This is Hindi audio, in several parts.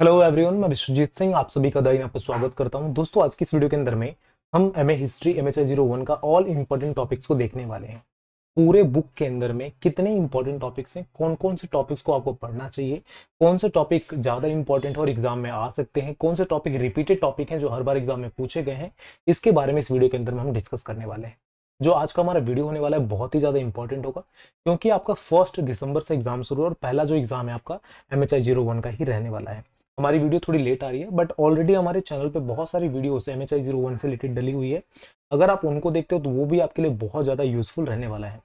हेलो एवरीवन मैं विश्वजीत सिंह आप सभी का दाई आपका स्वागत करता हूं दोस्तों आज की इस वीडियो के अंदर में हम M history M H zero one का ऑल इम्पोर्टेंट टॉपिक्स को देखने वाले हैं पूरे बुक के अंदर में कितने इंपॉर्टेंट टॉपिक्स हैं कौन कौन से टॉपिक्स को आपको पढ़ना चाहिए कौन से टॉपिक ज़्यादा इंपॉर्टेंट और एग्जाम में आ सकते हैं कौन से टॉपिक रिपीटेड टॉपिक हैं जो हर बार एग्जाम में पूछे गए हैं इसके बारे में इस वीडियो के अंदर में हम डिस्कस करने वाले हैं जो आज का हमारा वीडियो होने वाला है बहुत ही ज़्यादा इंपॉर्टेंट होगा क्योंकि आपका फर्स्ट दिसंबर से एग्जाम शुरू और पहला जो एग्जाम है आपका एम एच जीरो वन का ही रहने वाला है हमारी वीडियो थोड़ी लेट आ रही है बट ऑलरेडी हमारे चैनल पे बहुत सारी videos M H I zero one से रिलेटेड डली हुई है अगर आप उनको देखते हो तो वो भी आपके लिए बहुत ज़्यादा यूजफुल रहने वाला है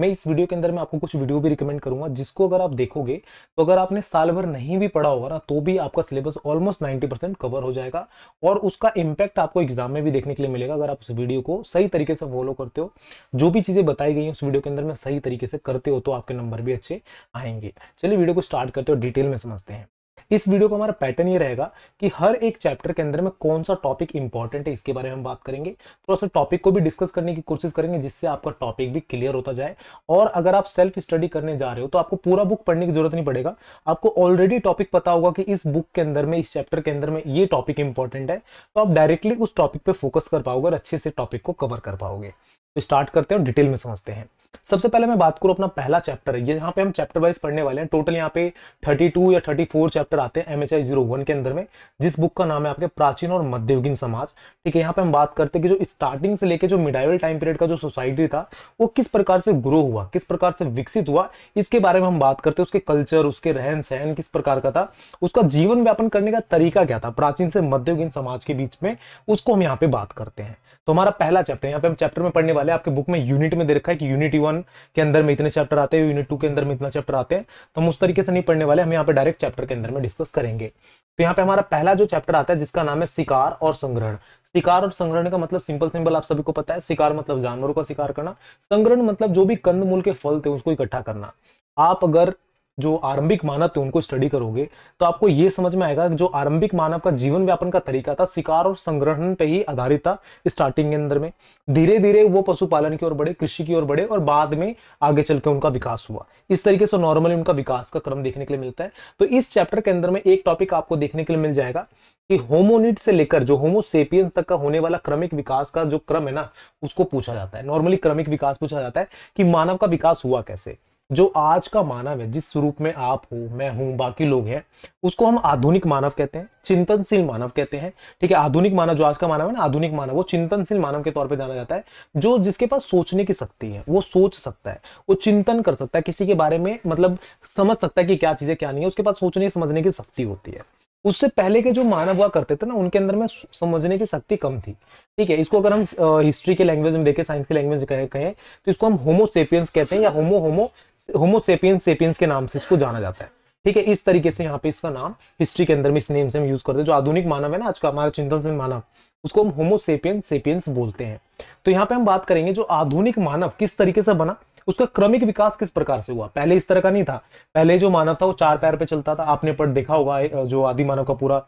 मैं इस वीडियो के अंदर मैं आपको कुछ वीडियो भी रिकमेंड करूंगा जिसको अगर आप देखोगे तो अगर आपने साल भर नहीं भी पढ़ा होगा ना तो भी आपका syllabus almost ninety percent cover हो जाएगा और उसका इम्पैक्ट आपको एग्जाम में भी देखने के लिए मिलेगा अगर आप उस वीडियो को सही तरीके से फॉलो करते हो जो भी चीज़ें बताई गई हैं उस वीडियो के अंदर में सही तरीके से करते हो तो आपके नंबर भी अच्छे आएंगे चलिए वीडियो को स्टार्ट करते हो डिटेल में समझते हैं इस वीडियो का हमारा पैटर्न ये रहेगा कि हर एक चैप्टर के अंदर में कौन सा टॉपिक इंपॉर्टेंट है इसके बारे में हम बात करेंगे थोड़ा सा टॉपिक को भी डिस्कस करने की कोशिश करेंगे जिससे आपका टॉपिक भी क्लियर होता जाए और अगर आप सेल्फ स्टडी करने जा रहे हो तो आपको पूरा बुक पढ़ने की जरूरत नहीं पड़ेगा आपको ऑलरेडी टॉपिक पता होगा कि इस बुक के अंदर में इस चैप्टर के अंदर में ये टॉपिक इंपॉर्टेंट है तो आप डायरेक्टली उस टॉपिक पर फोकस कर पाओगे और अच्छे से टॉपिक को कवर कर पाओगे तो स्टार्ट करते हैं और डिटेल में समझते हैं सबसे पहले मैं बात करूं अपना पहला चैप्टर ये यहाँ पे हम चैप्टर वाइज पढ़ने वाले हैं टोटल यहाँ पे 32 या 34 चैप्टर आते हैं जीरो वन के अंदर में जिस बुक का नाम है आपके प्राचीन और मध्ययुगीन समाज ठीक है यहाँ पे हम बात करते हैं कि जो स्टार्टिंग से लेके जो मिडाइवल टाइम पीरियड का जो सोसाइटी था वो किस प्रकार से ग्रो हुआ किस प्रकार से विकसित हुआ इसके बारे में हम बात करते हैं उसके कल्चर उसके रहन सहन किस प्रकार का था उसका जीवन व्यापन करने का तरीका क्या था प्राचीन से मध्ययुगीन समाज के बीच में उसको हम यहाँ पे बात करते हैं तो हमारा पहला चैप्टर यहाँ पे हम चैप्टर में पढ़ने वाले आपके बुक में यूनिट में दे रखा है कि यूनिट वन के अंदर में इतने चैप्टर आते हैं यूनिट टू के अंदर में इतना चैप्टर आते हैं तो हम उस तरीके से नहीं पढ़ने वाले हम यहाँ पे डायरेक्ट चैप्टर के अंदर में डिस्कस करेंगे तो यहाँ पे हमारा पहला जो चैप्टर आता है जिसका नाम है शिकार और संग्रहण शिकार और संग्रहण का मतलब सिंपल सिंपल आप सभी को पता है शिकार मतलब जानवरों का शिकार करना संग्रहण मतलब जो भी कंद मूल के फल थे उसको इकट्ठा करना आप अगर जो आरंभिक मानव थे उनको स्टडी करोगे तो आपको ये समझ में आएगा कि जो आरंभिक मानव का जीवन व्यापन का तरीका था शिकार और संग्रहण पे ही आधारित था स्टार्टिंग के अंदर में धीरे धीरे वो पशुपालन की ओर बढ़े कृषि की ओर बढ़े और बाद में आगे चल के उनका विकास हुआ इस तरीके से नॉर्मली उनका विकास का क्रम देखने के लिए मिलता है तो इस चैप्टर के अंदर में एक टॉपिक आपको देखने के लिए मिल जाएगा कि होमोनिट से लेकर जो होमोसेपियंस तक का होने वाला क्रमिक विकास का जो क्रम है ना उसको पूछा जाता है नॉर्मली क्रमिक विकास पूछा जाता है कि मानव का विकास हुआ कैसे जो आज का मानव है जिस स्वरूप में आप हो मैं हूं बाकी लोग हैं उसको हम आधुनिक मानव कहते हैं चिंतनशील मानव कहते हैं ठीक है आधुनिक मानव जो आज का मानव है ना आधुनिक मानव वो चिंतनशील मानव के तौर पे जाना जाता है जो जिसके पास सोचने की शक्ति है वो सोच सकता है वो चिंतन कर सकता है किसी के बारे में मतलब समझ सकता है कि क्या चीजें क्या नहीं है उसके पास सोचने समझने की शक्ति होती है उससे पहले के जो मानव हुआ करते थे ना उनके अंदर में समझने की शक्ति कम थी ठीक है इसको अगर हम हिस्ट्री के लैंग्वेज में देखें साइंस के लैंग्वेज में कहें तो इसको हम होमोसेपियंस कहते हैं या होमो होमो होमोसेपियंस सेपियंस के नाम से इसको जाना जाता है ठीक है इस तरीके से यहाँ पे इसका नाम हिस्ट्री के अंदर में इस नेम से हम यूज करते हैं जो आधुनिक मानव है ना आज का हमारा चिंतन से मानव उसको हम होमोसेपियंस सेपियंस बोलते हैं तो यहाँ पे हम बात करेंगे जो आधुनिक मानव किस तरीके से बना उसका क्रमिक विकास किस प्रकार से हुआ पहले इस तरह का नहीं था पहले जो मानव था वो चार पैर पे चलता था आपने पर देखा होगा जो आदि मानव का पूरा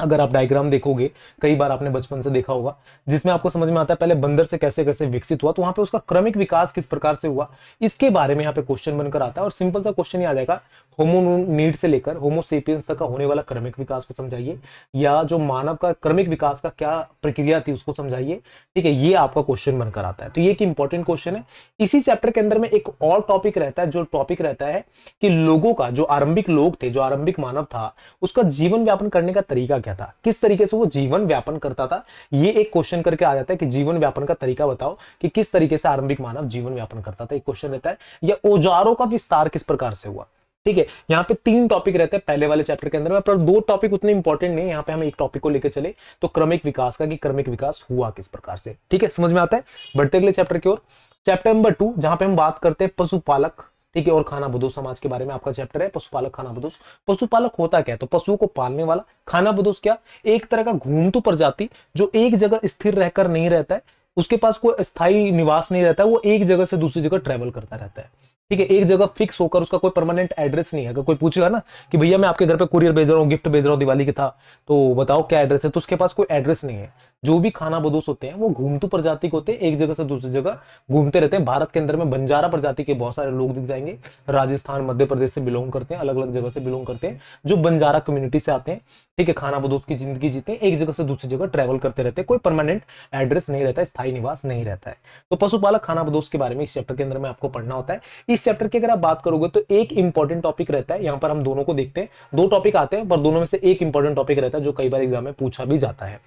अगर आप डायग्राम देखोगे कई बार आपने बचपन से देखा होगा जिसमें आपको समझ में आता है पहले बंदर से कैसे कैसे विकसित हुआ तो वहां पे उसका क्रमिक विकास किस प्रकार से हुआ इसके बारे में यहाँ पे क्वेश्चन बनकर आता है और सिंपल सा क्वेश्चन ही आ जाएगा होमोनीड से लेकर होमोसेपियंस तक का होने वाला क्रमिक विकास को समझाइए या जो मानव का क्रमिक विकास का क्या प्रक्रिया थी उसको समझाइए ठीक है ये आपका क्वेश्चन बनकर आता है तो ये एक इंपॉर्टेंट क्वेश्चन है इसी चैप्टर के अंदर में एक और टॉपिक रहता है जो टॉपिक रहता है कि लोगों का जो आरंभिक लोग थे जो आरंभिक मानव था उसका जीवन व्यापन करने का तरीका क्या था किस तरीके से वो जीवन व्यापन करता था ये एक क्वेश्चन करके आ जाता है कि जीवन व्यापन का तरीका बताओ कि किस तरीके से आरंभिक मानव जीवन व्यापन करता था एक क्वेश्चन रहता है या औजारों का विस्तार किस प्रकार से हुआ ठीक है यहाँ पे तीन टॉपिक रहते हैं पहले वाले चैप्टर के अंदर में पर दो टॉपिक उतने इंपॉर्टेंट नहीं है यहाँ पे हम एक टॉपिक को लेकर चले तो क्रमिक विकास का कि क्रमिक विकास हुआ किस प्रकार से ठीक है समझ में आता है बढ़ते अगले चैप्टर की ओर चैप्टर नंबर टू जहां पे हम बात करते हैं पशुपालक ठीक है और खाना बदोश समाज के बारे में आपका चैप्टर है पशुपालक खाना बदोश पशुपालक होता क्या तो पशुओं को पालने वाला खाना बदोश क्या एक तरह का घूमतू तो प्रजाति जो एक जगह स्थिर रहकर नहीं रहता है उसके पास कोई स्थायी निवास नहीं रहता है वो एक जगह से दूसरी जगह ट्रेवल करता रहता है ठीक है एक जगह फिक्स होकर उसका कोई परमानेंट एड्रेस नहीं है अगर कोई पूछेगा ना कि भैया मैं आपके घर पे कुरियर भेज रहा हूँ गिफ्ट भेज रहा हूँ दिवाली के था तो बताओ क्या एड्रेस है तो उसके पास कोई एड्रेस नहीं है जो भी खाना बदोश होते हैं वो घूमतू प्रजाति के होते हैं एक जगह से दूसरी जगह घूमते रहते हैं भारत के अंदर में बंजारा प्रजाति के बहुत सारे लोग दिख जाएंगे राजस्थान मध्य प्रदेश से बिलोंग करते हैं अलग अलग जगह से बिलोंग करते हैं जो बंजारा कम्युनिटी से आते हैं ठीक है खाना बदोश की जिंदगी जीते हैं एक जगह से दूसरी जगह ट्रेवल करते रहते हैं कोई परमानेंट एड्रेस नहीं रहता है स्थायी निवास नहीं रहता है तो पशुपालक खाना बदोश के बारे में इस चैप्टर के अंदर में आपको पढ़ना होता है इस चैप्टर की अगर आप बात करोगे तो एक इंपॉर्टेंट टॉपिक रहता है यहाँ पर हम दोनों को देखते हैं दो टॉपिक आते हैं पर दोनों में से एक इंपॉर्टेंट टॉपिक रहता है जो कई बार एग्जाम में पूछा भी जाता है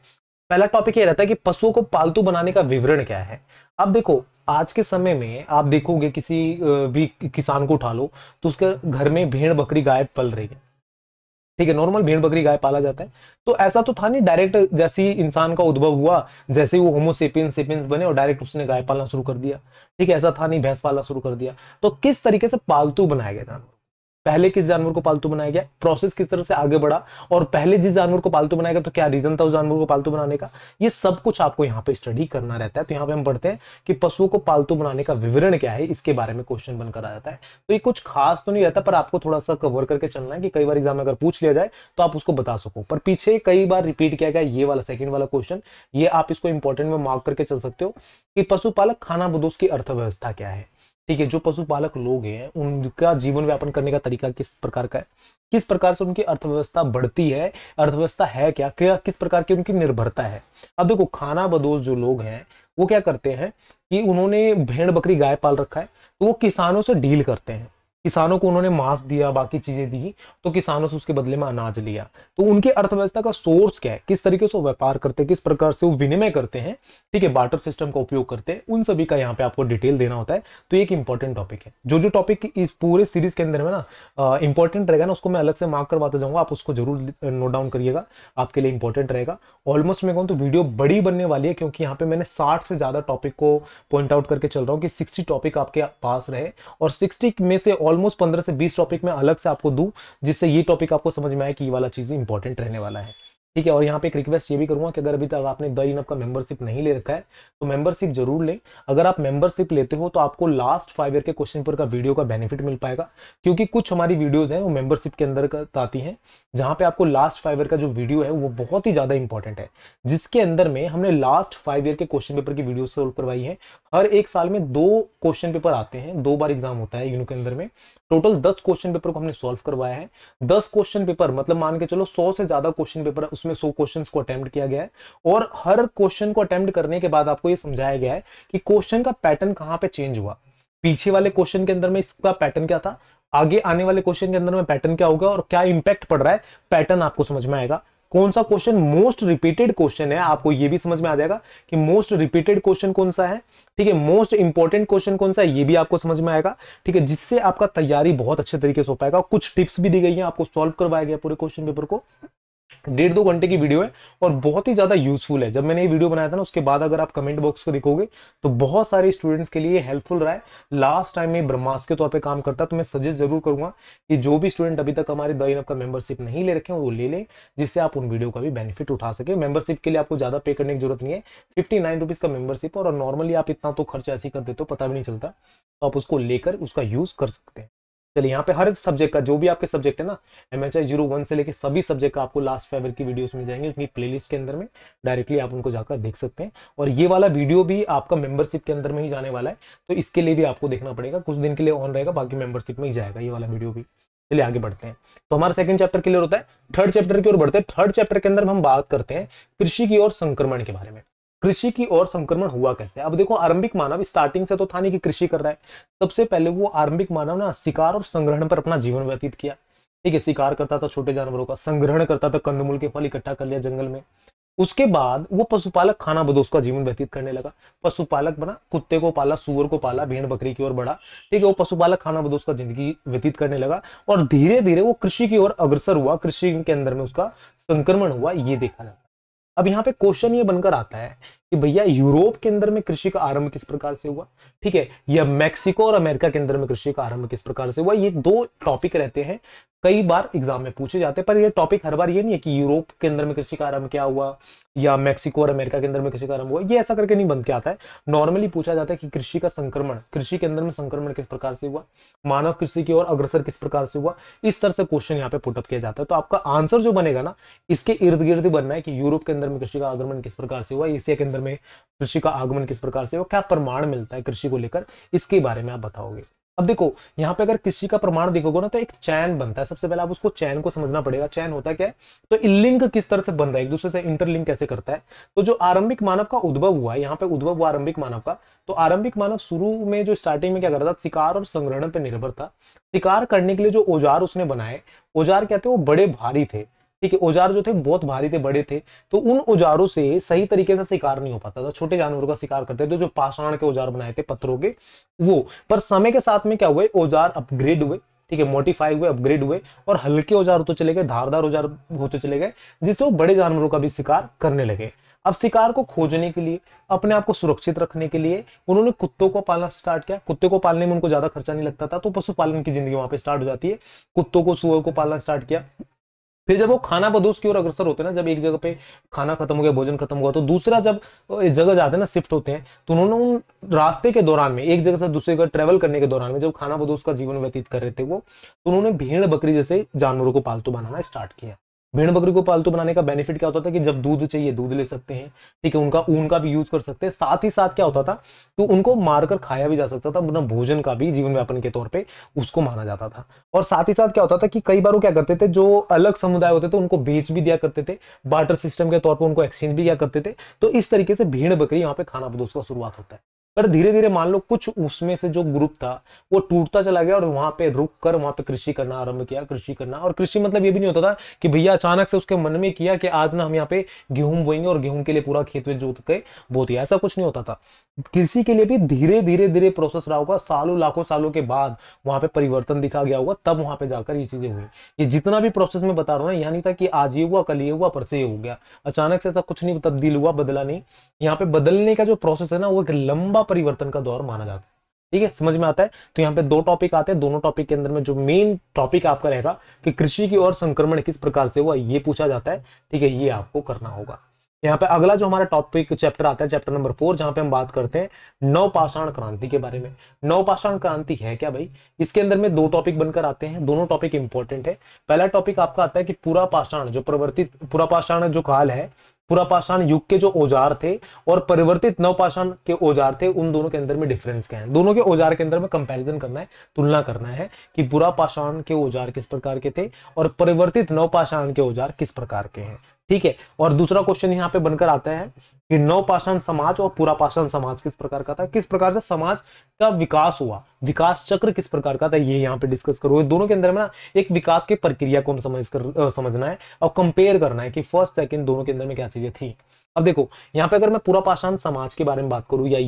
पहला टॉपिक ये रहता है कि पशुओं को पालतू बनाने का विवरण क्या है अब देखो आज के समय में आप देखोगे किसी भी किसान को उठा लो तो उसके घर में भेड़ बकरी गाय पल रही है ठीक है नॉर्मल भेड़ बकरी गाय पाला जाता है तो ऐसा तो था नहीं डायरेक्ट जैसे ही इंसान का उद्भव हुआ जैसे वो होमोसेपियन सेपियंस बने और डायरेक्ट उसने गाय पालना शुरू कर दिया ठीक है ऐसा था नहीं भैंस पालना शुरू कर दिया तो किस तरीके से पालतू बनाया गया जानवर पहले किस जानवर को पालतू बनाया गया प्रोसेस किस तरह से आगे बढ़ा और पहले जिस जानवर को पालतू बनाया गया तो क्या रीजन था उस जानवर को पालतू बनाने का ये सब कुछ आपको यहाँ पे स्टडी करना रहता है तो यहाँ पे हम पढ़ते हैं कि पशुओं को पालतू बनाने का विवरण क्या है इसके बारे में क्वेश्चन बनकर आ जाता है तो ये कुछ खास तो नहीं रहता पर आपको थोड़ा सा कवर करके चलना है कि कई बार एग्जाम में अगर पूछ लिया जाए तो आप उसको बता सको पर पीछे कई बार रिपीट किया गया ये वाला सेकंड वाला क्वेश्चन ये आप इसको इंपॉर्टेंट में मार्क करके चल सकते हो कि पशुपालक खाना बदोश की अर्थव्यवस्था क्या है ठीक है जो पशुपालक लोग हैं उनका जीवन व्यापन करने का तरीका किस प्रकार का है किस प्रकार से उनकी अर्थव्यवस्था बढ़ती है अर्थव्यवस्था है क्या क्या किस प्रकार की उनकी निर्भरता है अब देखो खाना बदोश जो लोग हैं वो क्या करते हैं कि उन्होंने भेड़ बकरी गाय पाल रखा है तो वो किसानों से डील करते हैं किसानों को उन्होंने मांस दिया बाकी चीजें दी तो किसानों से उसके बदले में अनाज लिया तो उनकी अर्थव्यवस्था का सोर्स क्या है किस तरीके से वो व्यापार करते हैं किस प्रकार से वो विनिमय करते हैं ठीक है बार्टर सिस्टम का उपयोग करते हैं उन सभी का यहाँ पे आपको डिटेल देना होता है तो एक इंपॉर्टेंट टॉपिक है जो जो टॉपिक इस पूरे सीरीज के अंदर में ना इंपॉर्टेंट रहेगा ना उसको मैं अलग से मार्क करवाता जाऊंगा आप उसको जरूर नोट डाउन करिएगा आपके लिए इंपॉर्टेंट रहेगा ऑलमोस्ट मैं कहूँ तो वीडियो बड़ी बनने वाली है क्योंकि यहाँ पे मैंने साठ से ज्यादा टॉपिक को पॉइंट आउट करके चल रहा हूँ कि सिक्सटी टॉपिक आपके पास रहे और सिक्सटी में से ऑल ऑलमोस्ट पंद्रह से बीस टॉपिक में अलग से आपको दूं जिससे ये टॉपिक आपको समझ में आए कि ये वाला चीज इंपॉर्टेंट रहने वाला है ठीक है और यहाँ पे एक रिक्वेस्ट ये भी करूंगा कि अगर अभी तक आपने द इनअप का मेंबरशिप नहीं ले रखा है तो मेंबरशिप जरूर लें अगर आप मेंबरशिप लेते हो तो आपको लास्ट फाइव ईयर के क्वेश्चन पर का वीडियो का बेनिफिट मिल पाएगा क्योंकि कुछ हमारी वीडियोज हैं वो मेंबरशिप के अंदर आती है जहाँ पे आपको लास्ट फाइव ईयर का जो वीडियो है वो बहुत ही ज्यादा इंपॉर्टेंट है जिसके अंदर में हमने लास्ट फाइव ईयर के क्वेश्चन पेपर की वीडियो सोल्व करवाई है हर एक साल में दो क्वेश्चन पेपर आते हैं दो बार एग्जाम होता है यूनो के अंदर में टोटल दस क्वेश्चन पेपर को हमने सोल्व करवाया है दस क्वेश्चन पेपर मतलब मान के चलो सौ से ज्यादा क्वेश्चन पेपर उस उसमें सौ क्वेश्चन को अटेम्प्ट किया गया है और हर क्वेश्चन को अटेम्प्ट करने के बाद आपको ये समझाया गया है कि क्वेश्चन का पैटर्न कहाँ पे चेंज हुआ पीछे वाले क्वेश्चन के अंदर में इसका पैटर्न क्या था आगे आने वाले क्वेश्चन के अंदर में पैटर्न क्या होगा और क्या इंपैक्ट पड़ रहा है पैटर्न आपको समझ में आएगा कौन सा क्वेश्चन मोस्ट रिपीटेड क्वेश्चन है आपको यह भी समझ में आ जाएगा कि मोस्ट रिपीटेड क्वेश्चन कौन सा है ठीक है मोस्ट इंपॉर्टेंट क्वेश्चन कौन सा है ये भी आपको समझ में आएगा ठीक है जिससे आपका तैयारी बहुत अच्छे तरीके से हो पाएगा कुछ टिप्स भी दी गई है आपको सॉल्व करवाया गया पूरे क्वेश्चन पेपर को डेढ़ दो घंटे की वीडियो है और बहुत ही ज़्यादा यूजफुल है जब मैंने ये वीडियो बनाया था ना उसके बाद अगर आप कमेंट बॉक्स को देखोगे तो बहुत सारे स्टूडेंट्स के लिए हेल्पफुल रहा है लास्ट टाइम में ब्रह्मास के तौर पे काम करता तो मैं सजेस्ट जरूर करूंगा कि जो भी स्टूडेंट अभी तक हमारे दिन का मेंबरशिप नहीं ले रखे वो ले लें जिससे आप उन वीडियो का भी बेनिफिट उठा सके मेंबरशिप के लिए आपको ज़्यादा पे करने की जरूरत नहीं है फिफ्टी नाइन का मेंबरशिप और नॉर्मली आप इतना तो खर्च ऐसी कर देते हो तो पता भी नहीं चलता तो आप उसको लेकर उसका यूज़ कर सकते हैं चलिए यहाँ पे हर सब्जेक्ट का जो भी आपके सब्जेक्ट है ना M H I zero one से लेके सभी सब्जेक्ट का आपको लास्ट फेवर की वीडियोस मिल जाएंगे अपनी प्लेलिस्ट के अंदर में डायरेक्टली आप उनको जाकर देख सकते हैं और ये वाला वीडियो भी आपका मेंबरशिप के अंदर में ही जाने वाला है तो इसके लिए भी आपको देखना पड़ेगा कुछ दिन के लिए ऑन रहेगा बाकी मेंबरशिप में ही जाएगा ये वाला वीडियो भी चलिए आगे बढ़ते हैं तो हमारा सेकंड चैप्टर क्लियर होता है थर्ड चैप्टर की ओर बढ़ते हैं थर्ड चैप्टर के अंदर हम बात करते हैं कृषि की ओर संक्रमण के बारे में कृषि की ओर संक्रमण हुआ कैसे अब देखो आरंभिक मानव स्टार्टिंग से तो था नहीं कि कृषि कर रहा है सबसे पहले वो आरंभिक मानव ना शिकार और संग्रहण पर अपना जीवन व्यतीत किया ठीक है शिकार करता था छोटे जानवरों का संग्रहण करता था कंदमूल के फल इकट्ठा कर लिया जंगल में उसके बाद वो पशुपालक खाना बदोश का जीवन व्यतीत करने लगा पशुपालक बना कुत्ते को पाला सुअर को पाला भेड़ बकरी की ओर बढ़ा ठीक है वो पशुपालक खाना बदोश का जिंदगी व्यतीत करने लगा और धीरे धीरे वो कृषि की ओर अग्रसर हुआ कृषि के अंदर में उसका संक्रमण हुआ ये देखा जाता अब यहाँ पे क्वेश्चन ये बनकर आता है कि भैया यूरोप के अंदर में कृषि का आरंभ किस प्रकार से हुआ ठीक है या मेक्सिको और अमेरिका के अंदर में कृषि का आरंभ किस प्रकार से हुआ ये दो टॉपिक रहते हैं कई बार एग्जाम में पूछे जाते हैं पर ये टॉपिक हर बार ये नहीं है कि यूरोप के अंदर में कृषि का आरंभ क्या हुआ या मेक्सिको और अमेरिका के अंदर में कृषि का आरंभ हुआ ये ऐसा करके नहीं बन के आता है नॉर्मली पूछा जाता है कि कृषि का संक्रमण कृषि के अंदर में संक्रमण किस प्रकार से हुआ मानव कृषि की ओर अग्रसर किस प्रकार से हुआ इस तरह से क्वेश्चन यहाँ पे पुटअप किया जाता है तो आपका आंसर जो बनेगा ना इसके इर्द गिर्द बनना है कि यूरोप के अंदर में कृषि का आगमन किस प्रकार से हुआ एशिया के अंदर में कृषि का आगमन किस प्रकार से और क्या प्रमाण मिलता है कृषि को लेकर इसके बारे में आप बताओगे अब देखो यहाँ पे अगर कृषि का प्रमाण देखोगे ना तो एक चैन बनता है सबसे पहले आप उसको चैन को समझना पड़ेगा चैन होता है क्या है तो लिंक किस तरह से बन रहा है एक दूसरे से इंटरलिंक कैसे करता है तो जो आरंभिक मानव का उद्भव हुआ है यहाँ पे उद्भव हुआ आरंभिक मानव का तो आरंभिक मानव शुरू में जो स्टार्टिंग में क्या कर रहा था शिकार और संग्रहण पर निर्भर था शिकार करने के लिए जो औजार उसने बनाए औजार क्या थे वो बड़े भारी थे ठीक है औजार जो थे बहुत भारी थे बड़े थे तो उन औजारों से सही तरीके से शिकार नहीं हो पाता था छोटे जानवरों का शिकार करते थे जो पाषाण के औजार बनाए थे पत्थरों के वो पर समय के साथ में क्या हुए औजार अपग्रेड हुए ठीक है मोटिफाई हुए अपग्रेड हुए और हल्के औजार होते चले गए धारदार औजार होते चले गए जिससे वो बड़े जानवरों का भी शिकार करने लगे अब शिकार को खोजने के लिए अपने आप को सुरक्षित रखने के लिए उन्होंने कुत्तों को पालना स्टार्ट किया कुत्ते को पालने में उनको ज्यादा खर्चा नहीं लगता था तो पशुपालन की जिंदगी वहां पे स्टार्ट हो जाती है कुत्तों को सुअर को पालना स्टार्ट किया फिर जब वो खाना पर की ओर अग्रसर होते हैं ना जब एक जगह पे खाना खत्म हो गया भोजन खत्म हुआ तो दूसरा जब जगह जाते हैं ना शिफ्ट होते हैं तो उन्होंने उन रास्ते के दौरान में एक जगह से दूसरी जगह ट्रेवल करने के दौरान में जब खाना बदोश का जीवन व्यतीत कर रहे थे वो तो उन्होंने भेड़ बकरी जैसे जानवरों को पालतू बनाना स्टार्ट किया भेड़ बकरी को पालतू बनाने का बेनिफिट क्या होता था कि जब दूध चाहिए दूध ले सकते हैं ठीक है उनका ऊन का भी यूज कर सकते हैं साथ ही साथ क्या होता था तो उनको मारकर खाया भी जा सकता था मतलब भोजन का भी जीवन व्यापन के तौर पर उसको माना जाता था और साथ ही साथ क्या होता था कि कई बार वो क्या करते थे जो अलग समुदाय होते थे उनको बेच भी दिया करते थे बार्टर सिस्टम के तौर पर उनको एक्सचेंज भी किया करते थे तो इस तरीके से भेड़ बकरी यहाँ पे खाना प्रदोष का शुरुआत होता है पर धीरे धीरे मान लो कुछ उसमें से जो ग्रुप था वो टूटता चला गया और वहां पे रुक कर वहां पे कृषि करना आरंभ किया कृषि करना और कृषि मतलब ये भी नहीं होता था कि भैया अचानक से उसके मन में किया कि आज ना हम यहाँ पे गेहूं बोएंगे और गेहूं के लिए पूरा खेत में जोत के बो दिया ऐसा कुछ नहीं होता था कृषि के लिए भी धीरे धीरे धीरे प्रोसेस रहा होगा सालों लाखों सालों के बाद वहां पे परिवर्तन दिखा गया होगा तब वहां पे जाकर ये चीजें हुई ये जितना भी प्रोसेस में बता रहा हूँ यहाँ नहीं था कि आज ये हुआ कल ये हुआ परसे ये हो गया अचानक से ऐसा कुछ नहीं तब्दील हुआ बदला नहीं यहाँ पे बदलने का जो प्रोसेस है ना वो एक लंबा परिवर्तन का दौर माना जाता है ठीक है समझ में आता है तो यहाँ पे दो टॉपिक आते हैं दोनों टॉपिक के अंदर में जो मेन टॉपिक आपका रहेगा कि कृषि की ओर संक्रमण किस प्रकार से हुआ ये पूछा जाता है ठीक है ये आपको करना होगा यहाँ पे अगला जो हमारा टॉपिक चैप्टर आता है चैप्टर नंबर फोर जहां पे हम बात करते हैं नवपाषाण क्रांति के बारे में नवपाषाण क्रांति है क्या भाई इसके अंदर में दो टॉपिक बनकर आते हैं दोनों टॉपिक इंपॉर्टेंट है पहला टॉपिक आपका आता है कि पूरा पाषाण जो प्रवर्तित पूरा पाषाण जो काल है पुरापाषाण युग के जो औजार थे और परिवर्तित नवपाषाण के औजार थे उन दोनों के अंदर में डिफरेंस क्या है दोनों के औजार के अंदर में कंपैरिजन करना है तुलना करना है कि पुरापाषाण के औजार किस प्रकार के थे और परिवर्तित नवपाषाण के औजार किस प्रकार के हैं ठीक है और दूसरा क्वेश्चन यहाँ पे बनकर आता है कि नव पाषाण समाज और पूरा पाषाण समाज किस प्रकार का था किस प्रकार से समाज का विकास हुआ विकास चक्र किस प्रकार का था ये यहाँ पे डिस्कस करोगे दोनों के अंदर में ना एक विकास की प्रक्रिया को हम समझ कर समझना है और कंपेयर करना है कि फर्स्ट सेकेंड दोनों के अंदर में क्या चीजें थी अब देखो यहाँ पे अगर मैं पूरा पाषाण समाज के बारे में बात करूँ या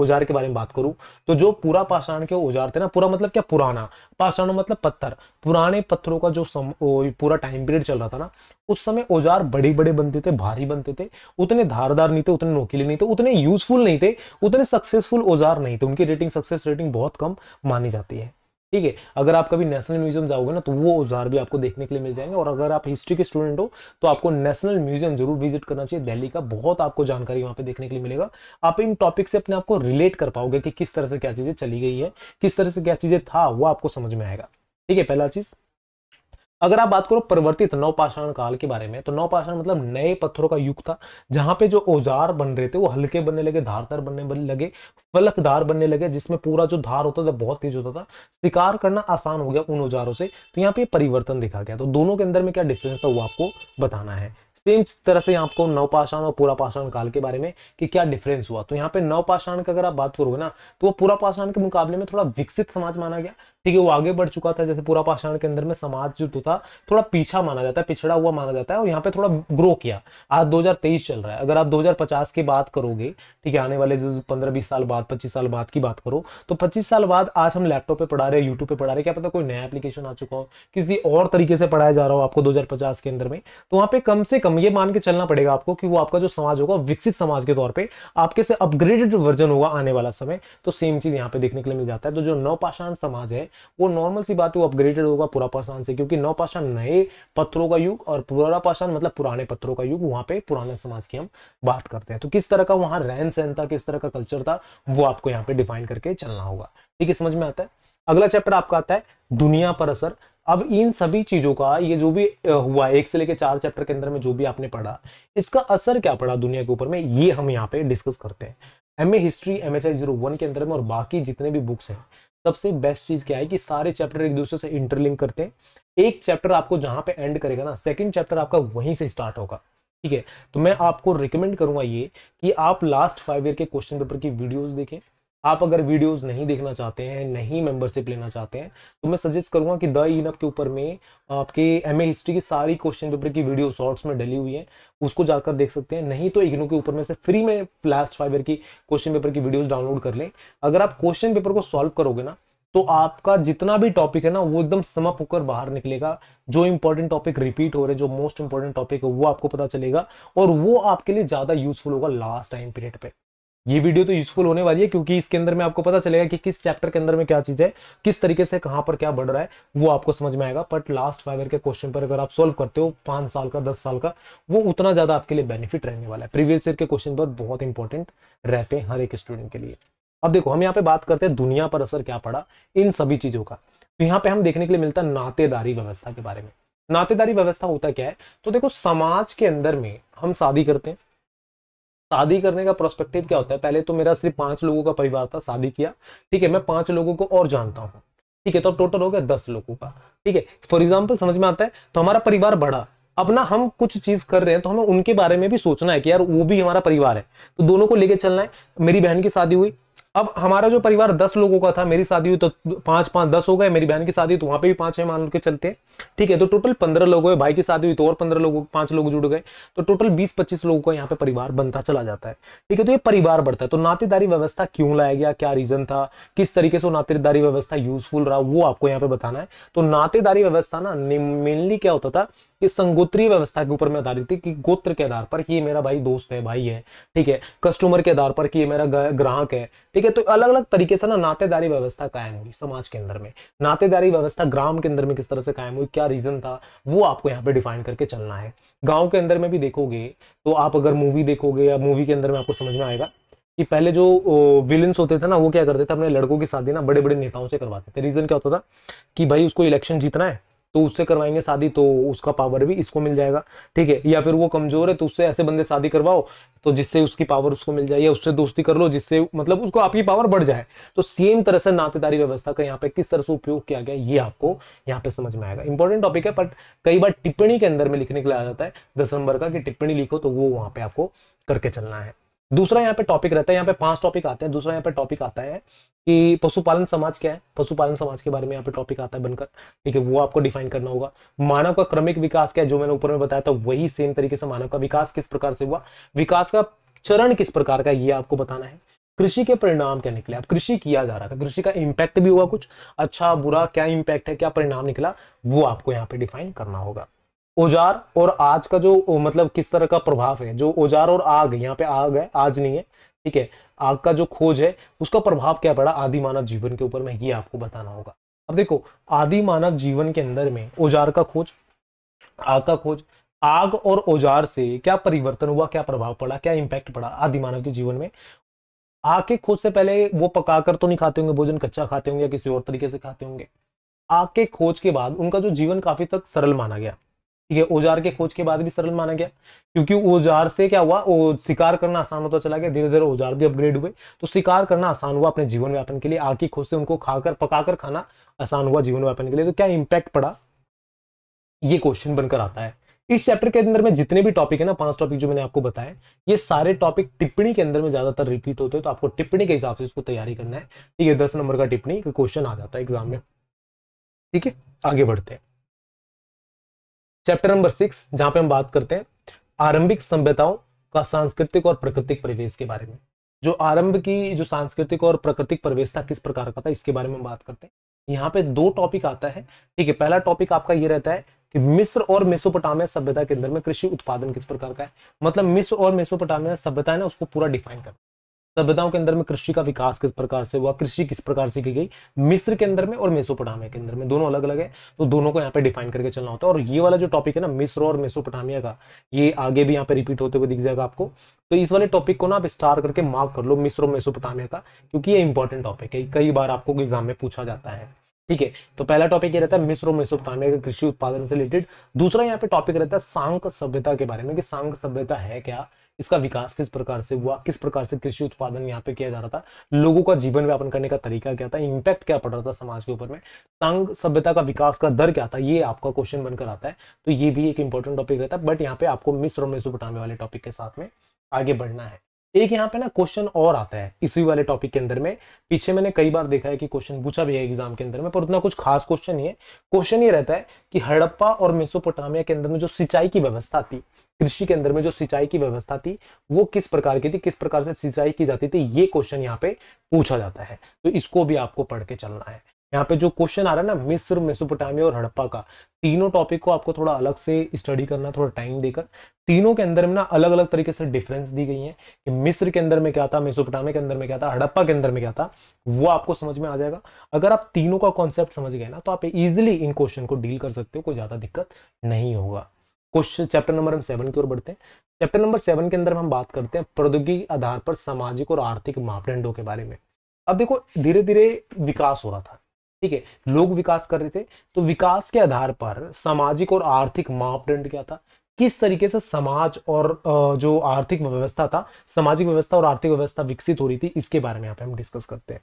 औजार के बारे में बात करूँ तो जो पूरा पाषाण के औजार थे ना पूरा मतलब क्या पुराना पाषाण मतलब पत्थर पुराने पत्थरों का जो सम, ओ, पूरा टाइम पीरियड चल रहा था ना उस समय औजार बड़े बड़े बनते थे भारी बनते थे उतने धारदार नहीं थे उतने नोकीले नहीं थे उतने यूजफुल नहीं थे उतने सक्सेसफुल औजार नहीं थे उनकी रेटिंग सक्सेस रेटिंग बहुत कम मानी जाती है ठीक है अगर आप कभी नेशनल म्यूजियम जाओगे ना तो वो औजार भी आपको देखने के लिए मिल जाएंगे और अगर आप हिस्ट्री के स्टूडेंट हो तो आपको नेशनल म्यूजियम जरूर विजिट करना चाहिए दिल्ली का बहुत आपको जानकारी वहां पे देखने के लिए मिलेगा आप इन टॉपिक से अपने आप को रिलेट कर पाओगे कि किस तरह से क्या चीज़ें चली गई है किस तरह से क्या चीज़ें था वो आपको समझ में आएगा ठीक है पहला चीज़ अगर आप बात करो परिवर्तित नौपाषाण काल के बारे में तो नौपाषाण मतलब नए पत्थरों का युग था जहां पे जो औजार बन रहे थे वो हल्के बनने लगे धारदार बनने लगे फलकदार बनने लगे जिसमें पूरा जो धार होता था बहुत तेज होता था शिकार करना आसान हो गया उन औजारों से तो यहाँ पे परिवर्तन देखा गया तो दोनों के अंदर में क्या डिफरेंस था वो आपको बताना है सेम तरह से आपको नवपाषाण और पुरापाषाण काल के बारे में कि क्या डिफरेंस हुआ तो यहाँ पे नवपाषाण का अगर आप बात करोगे ना तो वो पाषाण के मुकाबले में थोड़ा विकसित समाज माना गया ठीक है वो आगे बढ़ चुका था जैसे पूरा पाषाण के अंदर में समाज जो था थोड़ा पीछा माना जाता है पिछड़ा हुआ माना जाता है और यहाँ पे थोड़ा ग्रो किया आज 2023 चल रहा है अगर आप 2050 की बात करोगे ठीक है आने वाले जो पंद्रह बीस साल बाद पच्चीस साल बाद की बात करो तो पच्चीस साल बाद आज हम लैपटॉप पे पढ़ा रहे हैं यूट्यूब पे पढ़ा रहे क्या पता कोई नया एप्लीकेशन आ चुका हो किसी और तरीके से पढ़ाया जा रहा हो आपको दो के अंदर में तो वहाँ पे कम से कम ये मान के चलना पड़ेगा आपको कि वो आपका जो समाज होगा विकसित समाज के तौर पर आपके से अपग्रेडेड वर्जन होगा आने वाला समय तो सेम चीज यहाँ पे देखने के लिए मिल जाता है तो जो नवपाषाण समाज है वो नॉर्मल सी बात है वो अपग्रेडेड होगा पूरा पाषाण से क्योंकि नौ पाषाण नए पत्थरों का युग और पूरा पाषाण मतलब पुराने पत्थरों का युग वहाँ पे पुराने समाज की हम बात करते हैं तो किस तरह का वहाँ रहन सहन था किस तरह का कल्चर था वो आपको यहाँ पे डिफाइन करके चलना होगा ठीक है समझ में आता है अगला चैप्टर आपका आता है दुनिया पर असर अब इन सभी चीजों का ये जो भी हुआ एक से लेकर चार चैप्टर के अंदर में जो भी आपने पढ़ा इसका असर क्या पड़ा दुनिया के ऊपर में ये हम यहाँ पे डिस्कस करते हैं M A history M H I zero one के अंदर में और बाकी जितने भी बुक्स हैं सबसे बेस्ट चीज क्या है कि सारे चैप्टर एक दूसरे से इंटरलिंक करते हैं एक चैप्टर आपको जहां पे एंड करेगा ना सेकंड चैप्टर आपका वहीं से स्टार्ट होगा ठीक है तो मैं आपको रिकमेंड करूंगा ये कि आप लास्ट फाइव ईयर के क्वेश्चन पेपर की वीडियोस देखें आप अगर वीडियोस नहीं देखना चाहते हैं नहीं मेंबरशिप लेना चाहते हैं तो मैं सजेस्ट करूंगा कि द इन के ऊपर में आपके एम ए हिस्ट्री की सारी क्वेश्चन पेपर की वीडियो शॉर्ट्स में डली हुई है उसको जाकर देख सकते हैं नहीं तो इग्नो के ऊपर में से फ्री में लास्ट फाइवर की क्वेश्चन पेपर की वीडियोज डाउनलोड कर लें अगर आप क्वेश्चन पेपर को सॉल्व करोगे ना तो आपका जितना भी टॉपिक है ना वो एकदम समप होकर बाहर निकलेगा जो इंपॉर्टेंट टॉपिक रिपीट हो रहे जो मोस्ट इंपॉर्टेंट टॉपिक है वो आपको पता चलेगा और वो आपके लिए ज्यादा यूजफुल होगा लास्ट टाइम पीरियड पे ये वीडियो तो यूजफुल होने वाली है क्योंकि इसके अंदर में आपको पता चलेगा कि किस चैप्टर के अंदर में क्या चीज है किस तरीके से कहां पर क्या बढ़ रहा है वो आपको समझ में आएगा बट लास्ट फाइव के क्वेश्चन पर अगर आप सोल्व करते हो पांच साल का दस साल का वो उतना ज्यादा आपके लिए बेनिफिट रहने वाला है प्रीवियस ईयर के क्वेश्चन पर बहुत इंपॉर्टेंट रहते हैं हर एक स्टूडेंट के लिए अब देखो हम यहाँ पे बात करते हैं दुनिया पर असर क्या पड़ा इन सभी चीजों का तो यहाँ पे हम देखने के लिए मिलता है नातेदारी व्यवस्था के बारे में नातेदारी व्यवस्था होता क्या है तो देखो समाज के अंदर में हम शादी करते हैं शादी करने का प्रोस्पेक्टिव क्या होता है पहले तो मेरा सिर्फ पांच लोगों का परिवार था शादी किया ठीक है मैं पांच लोगों को और जानता हूँ ठीक है तो टोटल हो गया दस लोगों का ठीक है फॉर एग्जाम्पल समझ में आता है तो हमारा परिवार बढ़ा अपना हम कुछ चीज कर रहे हैं तो हमें उनके बारे में भी सोचना है कि यार वो भी हमारा परिवार है तो दोनों को लेके चलना है मेरी बहन की शादी हुई अब हमारा जो परिवार दस लोगों का था मेरी शादी हुई तो पांच पांच दस हो गए मेरी बहन की शादी तो वहां पे भी पांच है मान के चलते हैं ठीक है तो टोटल पंद्रह लोग हुए भाई की शादी हुई तो और पंद्रह लोग पांच लोग जुड़ गए तो टोटल बीस पच्चीस लोगों का यहाँ पे परिवार बनता चला जाता है ठीक है तो ये परिवार बढ़ता है तो नातेदारी व्यवस्था क्यों लाया गया क्या रीजन था किस तरीके से नातेदारी व्यवस्था यूजफुल रहा वो आपको यहाँ पे बताना है तो नातेदारी व्यवस्था ना मेनली क्या होता था कि संगोत्री व्यवस्था के ऊपर मैं आधारित थी कि गोत्र के आधार पर कि ये मेरा भाई दोस्त है भाई है ठीक है कस्टमर के आधार पर कि ये मेरा ग्राहक है ठीक है तो अलग अलग तरीके से ना नातेदारी व्यवस्था कायम हुई समाज के अंदर में नातेदारी व्यवस्था ग्राम के अंदर में किस तरह से कायम हुई क्या रीजन था वो आपको यहाँ पे डिफाइन करके चलना है गाँव के अंदर में भी देखोगे तो आप अगर मूवी देखोगे या मूवी के अंदर में आपको समझ में आएगा कि पहले जो विलन्स होते थे ना वो क्या करते थे अपने लड़कों की शादी ना बड़े बड़े नेताओं से करवाते थे रीजन क्या होता था कि भाई उसको इलेक्शन जीतना है तो उससे करवाएंगे शादी तो उसका पावर भी इसको मिल जाएगा ठीक है या फिर वो कमजोर है तो उससे ऐसे बंदे शादी करवाओ तो जिससे उसकी पावर उसको मिल जाए या उससे दोस्ती कर लो जिससे मतलब उसको आपकी पावर बढ़ जाए तो सेम तरह से नातेदारी व्यवस्था का यहाँ पे किस तरह से उपयोग किया गया ये आपको यहाँ पे समझ में आएगा इंपॉर्टेंट टॉपिक है बट कई बार टिप्पणी के अंदर में लिखने के लिए आ जाता है दस नंबर का कि टिप्पणी लिखो तो वो वहां पे आपको करके चलना है दूसरा यहाँ पे टॉपिक रहता है यहाँ पे पांच टॉपिक आते हैं दूसरा यहाँ पे टॉपिक आता है कि पशुपालन समाज क्या है पशुपालन समाज के बारे में यहाँ पे टॉपिक आता है बनकर ठीक है वो आपको डिफाइन करना होगा मानव का क्रमिक विकास क्या है जो मैंने ऊपर में बताया था वही सेम तरीके से मानव का विकास किस प्रकार से हुआ विकास का चरण किस प्रकार का ये आपको बताना है कृषि के परिणाम क्या निकले अब कृषि किया जा रहा था कृषि का इम्पैक्ट भी हुआ कुछ अच्छा बुरा क्या इम्पैक्ट है क्या परिणाम निकला वो आपको यहाँ पे डिफाइन करना होगा औजार और आज का जो मतलब किस तरह का प्रभाव है जो औजार और आग यहाँ पे आग है आज नहीं है ठीक है आग का जो खोज है उसका प्रभाव क्या पड़ा आदि मानव जीवन के ऊपर में ये आपको बताना होगा अब देखो आदि मानव जीवन के अंदर में औजार का खोज आग का खोज आग और औजार से क्या परिवर्तन हुआ क्या प्रभाव पड़ा क्या इम्पैक्ट पड़ा आदि मानव के जीवन में आग के खोज से पहले वो पकाकर तो नहीं खाते होंगे भोजन कच्चा खाते होंगे या किसी और तरीके से खाते होंगे आग के खोज के बाद उनका जो जीवन काफी तक सरल माना गया ठीक है ओजार के खोज के बाद भी सरल माना गया क्योंकि ओजार से क्या हुआ वो शिकार करना आसान होता चला गया धीरे धीरे ओजार भी अपग्रेड हुए तो शिकार करना आसान हुआ अपने जीवन व्यापन के लिए आग की खोज से उनको खाकर पकाकर खाना आसान हुआ जीवन व्यापन के लिए तो क्या इंपैक्ट पड़ा ये क्वेश्चन बनकर आता है इस चैप्टर के अंदर में जितने भी टॉपिक है ना पांच टॉपिक जो मैंने आपको बताया ये सारे टॉपिक टिप्पणी के अंदर में ज्यादातर रिपीट होते हैं तो आपको टिप्पणी के हिसाब से इसको तैयारी करना है ठीक है दस नंबर का टिप्पणी क्वेश्चन आ जाता है एग्जाम में ठीक है आगे बढ़ते हैं चैप्टर नंबर सिक्स जहां पे हम बात करते हैं आरंभिक सभ्यताओं का सांस्कृतिक और प्राकृतिक परिवेश के बारे में जो आरंभ की जो सांस्कृतिक और प्राकृतिक परिवेश था किस प्रकार का था इसके बारे में हम बात करते हैं यहाँ पे दो टॉपिक आता है ठीक है पहला टॉपिक आपका ये रहता है कि मिस्र और मेसोपोटामिया सभ्यता के अंदर में कृषि उत्पादन किस प्रकार का है मतलब मिस्र और मेसोपोटामिया सभ्यता है ना उसको पूरा डिफाइन कर सभ्यताओं के अंदर में कृषि का विकास किस प्रकार से हुआ कृषि किस प्रकार से की गई मिस्र के अंदर में और मेसोपोटामिया के अंदर में दोनों अलग अलग है तो दोनों को यहाँ पे डिफाइन करके चलना होता है और ये वाला जो टॉपिक है ना मिस्र और मेसोपोटामिया का ये आगे भी यहाँ पे रिपीट होते हुए दिख जाएगा आपको तो इस वाले टॉपिक को ना आप स्टार करके मार्क कर लो मिस्र और मेसोपोटामिया का क्योंकि ये इंपॉर्टेंट टॉपिक है कई बार आपको एग्जाम में पूछा जाता है ठीक है तो पहला टॉपिक ये रहता है मिस्र और मेसोपोटामिया के कृषि उत्पादन से रिलेटेड दूसरा यहाँ पे टॉपिक रहता है सांक सभ्यता के बारे में कि सांक सभ्यता है क्या इसका विकास किस प्रकार से हुआ किस प्रकार से कृषि उत्पादन यहाँ पे किया जा रहा था लोगों का जीवन व्यापन करने का तरीका क्या था इम्पैक्ट क्या पड़ रहा था समाज के ऊपर में संघ सभ्यता का विकास का दर क्या था ये आपका क्वेश्चन बनकर आता है तो ये भी एक इंपॉर्टेंट टॉपिक रहता है बट यहाँ पे आपको मिस्र और मेसोपोटामिया वाले टॉपिक के साथ में आगे बढ़ना है एक यहाँ पे ना क्वेश्चन और आता है इसी वाले टॉपिक के अंदर में पीछे मैंने कई बार देखा है कि क्वेश्चन पूछा भी है एग्जाम के अंदर में पर उतना कुछ खास क्वेश्चन नहीं है क्वेश्चन ये रहता है कि हड़प्पा और मेसोपोटामिया के अंदर में जो सिंचाई की व्यवस्था थी कृषि के अंदर में जो सिंचाई की व्यवस्था थी वो किस प्रकार की थी किस प्रकार से सिंचाई की जाती थी ये क्वेश्चन यहाँ पे पूछा जाता है तो इसको भी आपको पढ़ के चलना है यहाँ पे जो क्वेश्चन आ रहा है ना मिस्र मेसोपोटामिया और हड़प्पा का तीनों टॉपिक को आपको थोड़ा अलग से स्टडी करना थोड़ा टाइम देकर तीनों के अंदर में ना अलग अलग तरीके से डिफरेंस दी गई है कि मिस्र के अंदर में क्या था मेसोपोटामिया के अंदर में क्या था हड़प्पा के अंदर में क्या था वो आपको समझ में आ जाएगा अगर आप तीनों का कॉन्सेप्ट समझ गए ना तो आप इजिली इन क्वेश्चन को डील कर सकते हो कोई ज्यादा दिक्कत नहीं होगा क्वेश्चन चैप्टर नंबर हम सेवन की ओर बढ़ते हैं चैप्टर नंबर सेवन के अंदर हम बात करते हैं प्रौद्योगिकी आधार पर सामाजिक और आर्थिक मापदंडों के बारे में अब देखो धीरे धीरे विकास हो रहा था ठीक है लोग विकास कर रहे थे तो विकास के आधार पर सामाजिक और आर्थिक मापदंड क्या था किस तरीके से समाज और जो आर्थिक व्यवस्था था सामाजिक व्यवस्था और आर्थिक व्यवस्था विकसित हो रही थी इसके बारे में यहाँ पे हम डिस्कस करते हैं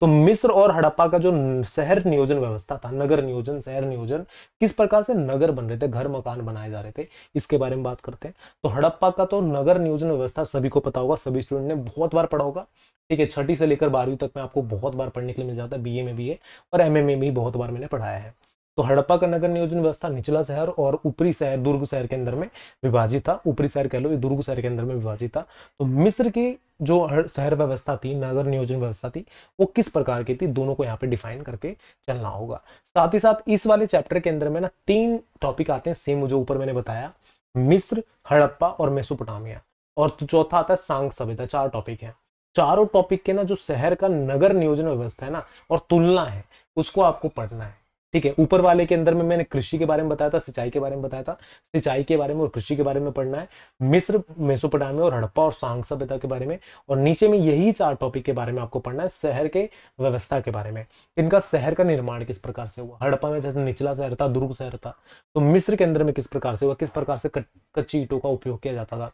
तो मिस्र और हड़प्पा का जो शहर नियोजन व्यवस्था था नगर नियोजन शहर नियोजन किस प्रकार से नगर बन रहे थे घर मकान बनाए जा रहे थे इसके बारे में बात करते हैं तो हड़प्पा का तो नगर नियोजन व्यवस्था सभी को पता होगा सभी स्टूडेंट ने बहुत बार पढ़ा होगा ठीक है छठी से लेकर बारहवीं तक में आपको बहुत बार पढ़ने के लिए मिल जाता है बी में भी है और एम में भी बहुत बार मैंने पढ़ाया है तो हड़प्पा का नगर नियोजन व्यवस्था निचला शहर और ऊपरी शहर दुर्ग शहर के अंदर में विभाजित था ऊपरी शहर कह लो ये दुर्ग शहर के अंदर में विभाजित था तो मिस्र की जो शहर व्यवस्था थी नगर नियोजन व्यवस्था थी वो किस प्रकार की थी दोनों को यहाँ पे डिफाइन करके चलना होगा साथ ही साथ इस वाले चैप्टर के अंदर में ना तीन टॉपिक आते हैं सेम जो ऊपर मैंने बताया मिस्र हड़प्पा और मेसोपोटामिया और तो चौथा आता है सांग सभ्यता चार टॉपिक है चारों टॉपिक के ना जो शहर का नगर नियोजन व्यवस्था है ना और तुलना है उसको आपको पढ़ना है ठीक है ऊपर वाले के अंदर में मैंने कृषि के बारे में बताया था सिंचाई के बारे में बताया था सिंचाई के बारे में और कृषि के बारे में पढ़ना है मिस्र मेसोपोटामिया और हड़प्पा और सांग सभ्यता के बारे में और नीचे में यही चार टॉपिक के बारे में आपको पढ़ना है शहर के व्यवस्था के बारे में इनका शहर का निर्माण किस प्रकार से हुआ हड़प्पा में जैसे निचला शहर था दुर्ग शहर था तो मिस्र के अंदर में किस प्रकार से हुआ किस प्रकार से कच्ची ईटों का उपयोग किया जाता था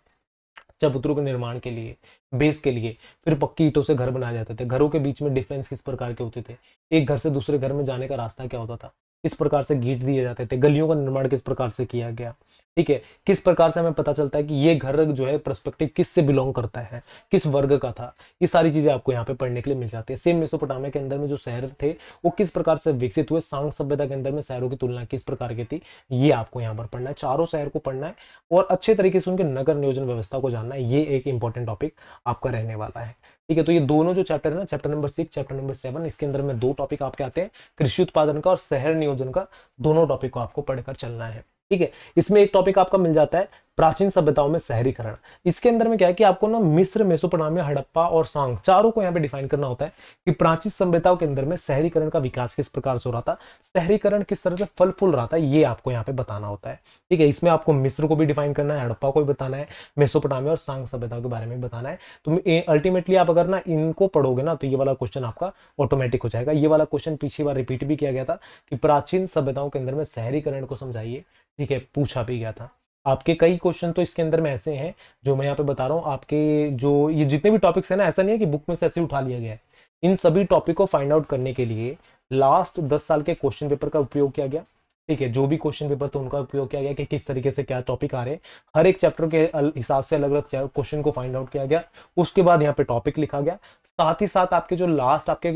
चबूतरों के निर्माण के लिए बेस के लिए फिर पक्की ईटों से घर बनाए जाते थे घरों के बीच में डिफेंस किस प्रकार के होते थे एक घर से दूसरे घर में जाने का रास्ता क्या होता था किस प्रकार से गीट दिए जाते थे गलियों का निर्माण किस प्रकार से किया गया ठीक है किस प्रकार से हमें पता चलता है कि ये घर जो है प्रस्पेक्टिव किस से बिलोंग करता है किस वर्ग का था ये सारी चीज़ें आपको यहाँ पे पढ़ने के लिए मिल जाती है सेम मेसोपोटामिया के अंदर में जो शहर थे वो किस प्रकार से विकसित हुए सांग सभ्यता के अंदर में शहरों की तुलना किस प्रकार की थी ये आपको यहाँ पर पढ़ना है चारों शहर को पढ़ना है और अच्छे तरीके से उनके नगर नियोजन व्यवस्था को जानना है ये एक इंपॉर्टेंट टॉपिक आपका रहने वाला है ठीक है तो ये दोनों जो चैप्टर है ना chapter number six chapter number seven इसके अंदर में दो टॉपिक आपके आते हैं कृषि उत्पादन का और शहर नियोजन का दोनों टॉपिक को आपको पढ़कर चलना है ठीक है इसमें एक टॉपिक आपका मिल जाता है प्राचीन सभ्यताओं में शहरीकरण इसके अंदर में क्या है कि आपको ना मिस्र मेसोपोटामिया हड़प्पा और सांग चारों को यहाँ पे डिफाइन करना होता है कि प्राचीन सभ्यताओं के अंदर में शहरीकरण का विकास किस प्रकार से हो रहा था शहरीकरण किस तरह से फल फूल रहा था ये आपको यहाँ पे बताना होता है ठीक है इसमें आपको मिस्र को भी डिफाइन करना है हड़प्पा को भी बताना है मेसोपोटामिया और सांग सभ्यताओं के बारे में बताना है तो अल्टीमेटली आप अगर ना इनको पढ़ोगे ना तो ये वाला क्वेश्चन आपका ऑटोमेटिक हो जाएगा ये वाला क्वेश्चन पिछली बार रिपीट भी किया गया था कि प्राचीन सभ्यताओं के अंदर में शहरीकरण को समझाइए ठीक है पूछा भी गया था आपके कई क्वेश्चन तो इसके अंदर में ऐसे हैं जो मैं यहाँ पे बता रहा हूँ आपके जो ये जितने भी टॉपिक्स हैं ना ऐसा नहीं है कि बुक में से ऐसे उठा लिया गया है इन सभी टॉपिक को फाइंड आउट करने के लिए लास्ट दस साल के क्वेश्चन पेपर का उपयोग किया गया ठीक है जो भी क्वेश्चन पेपर तो उनका उपयोग किया गया कि किस तरीके से क्या टॉपिक आ रहे हैं हर एक चैप्टर के हिसाब से अलग अलग क्वेश्चन को फाइंड आउट किया गया उसके बाद यहाँ पे टॉपिक लिखा गया साथ ही साथ आपके जो लास्ट आपके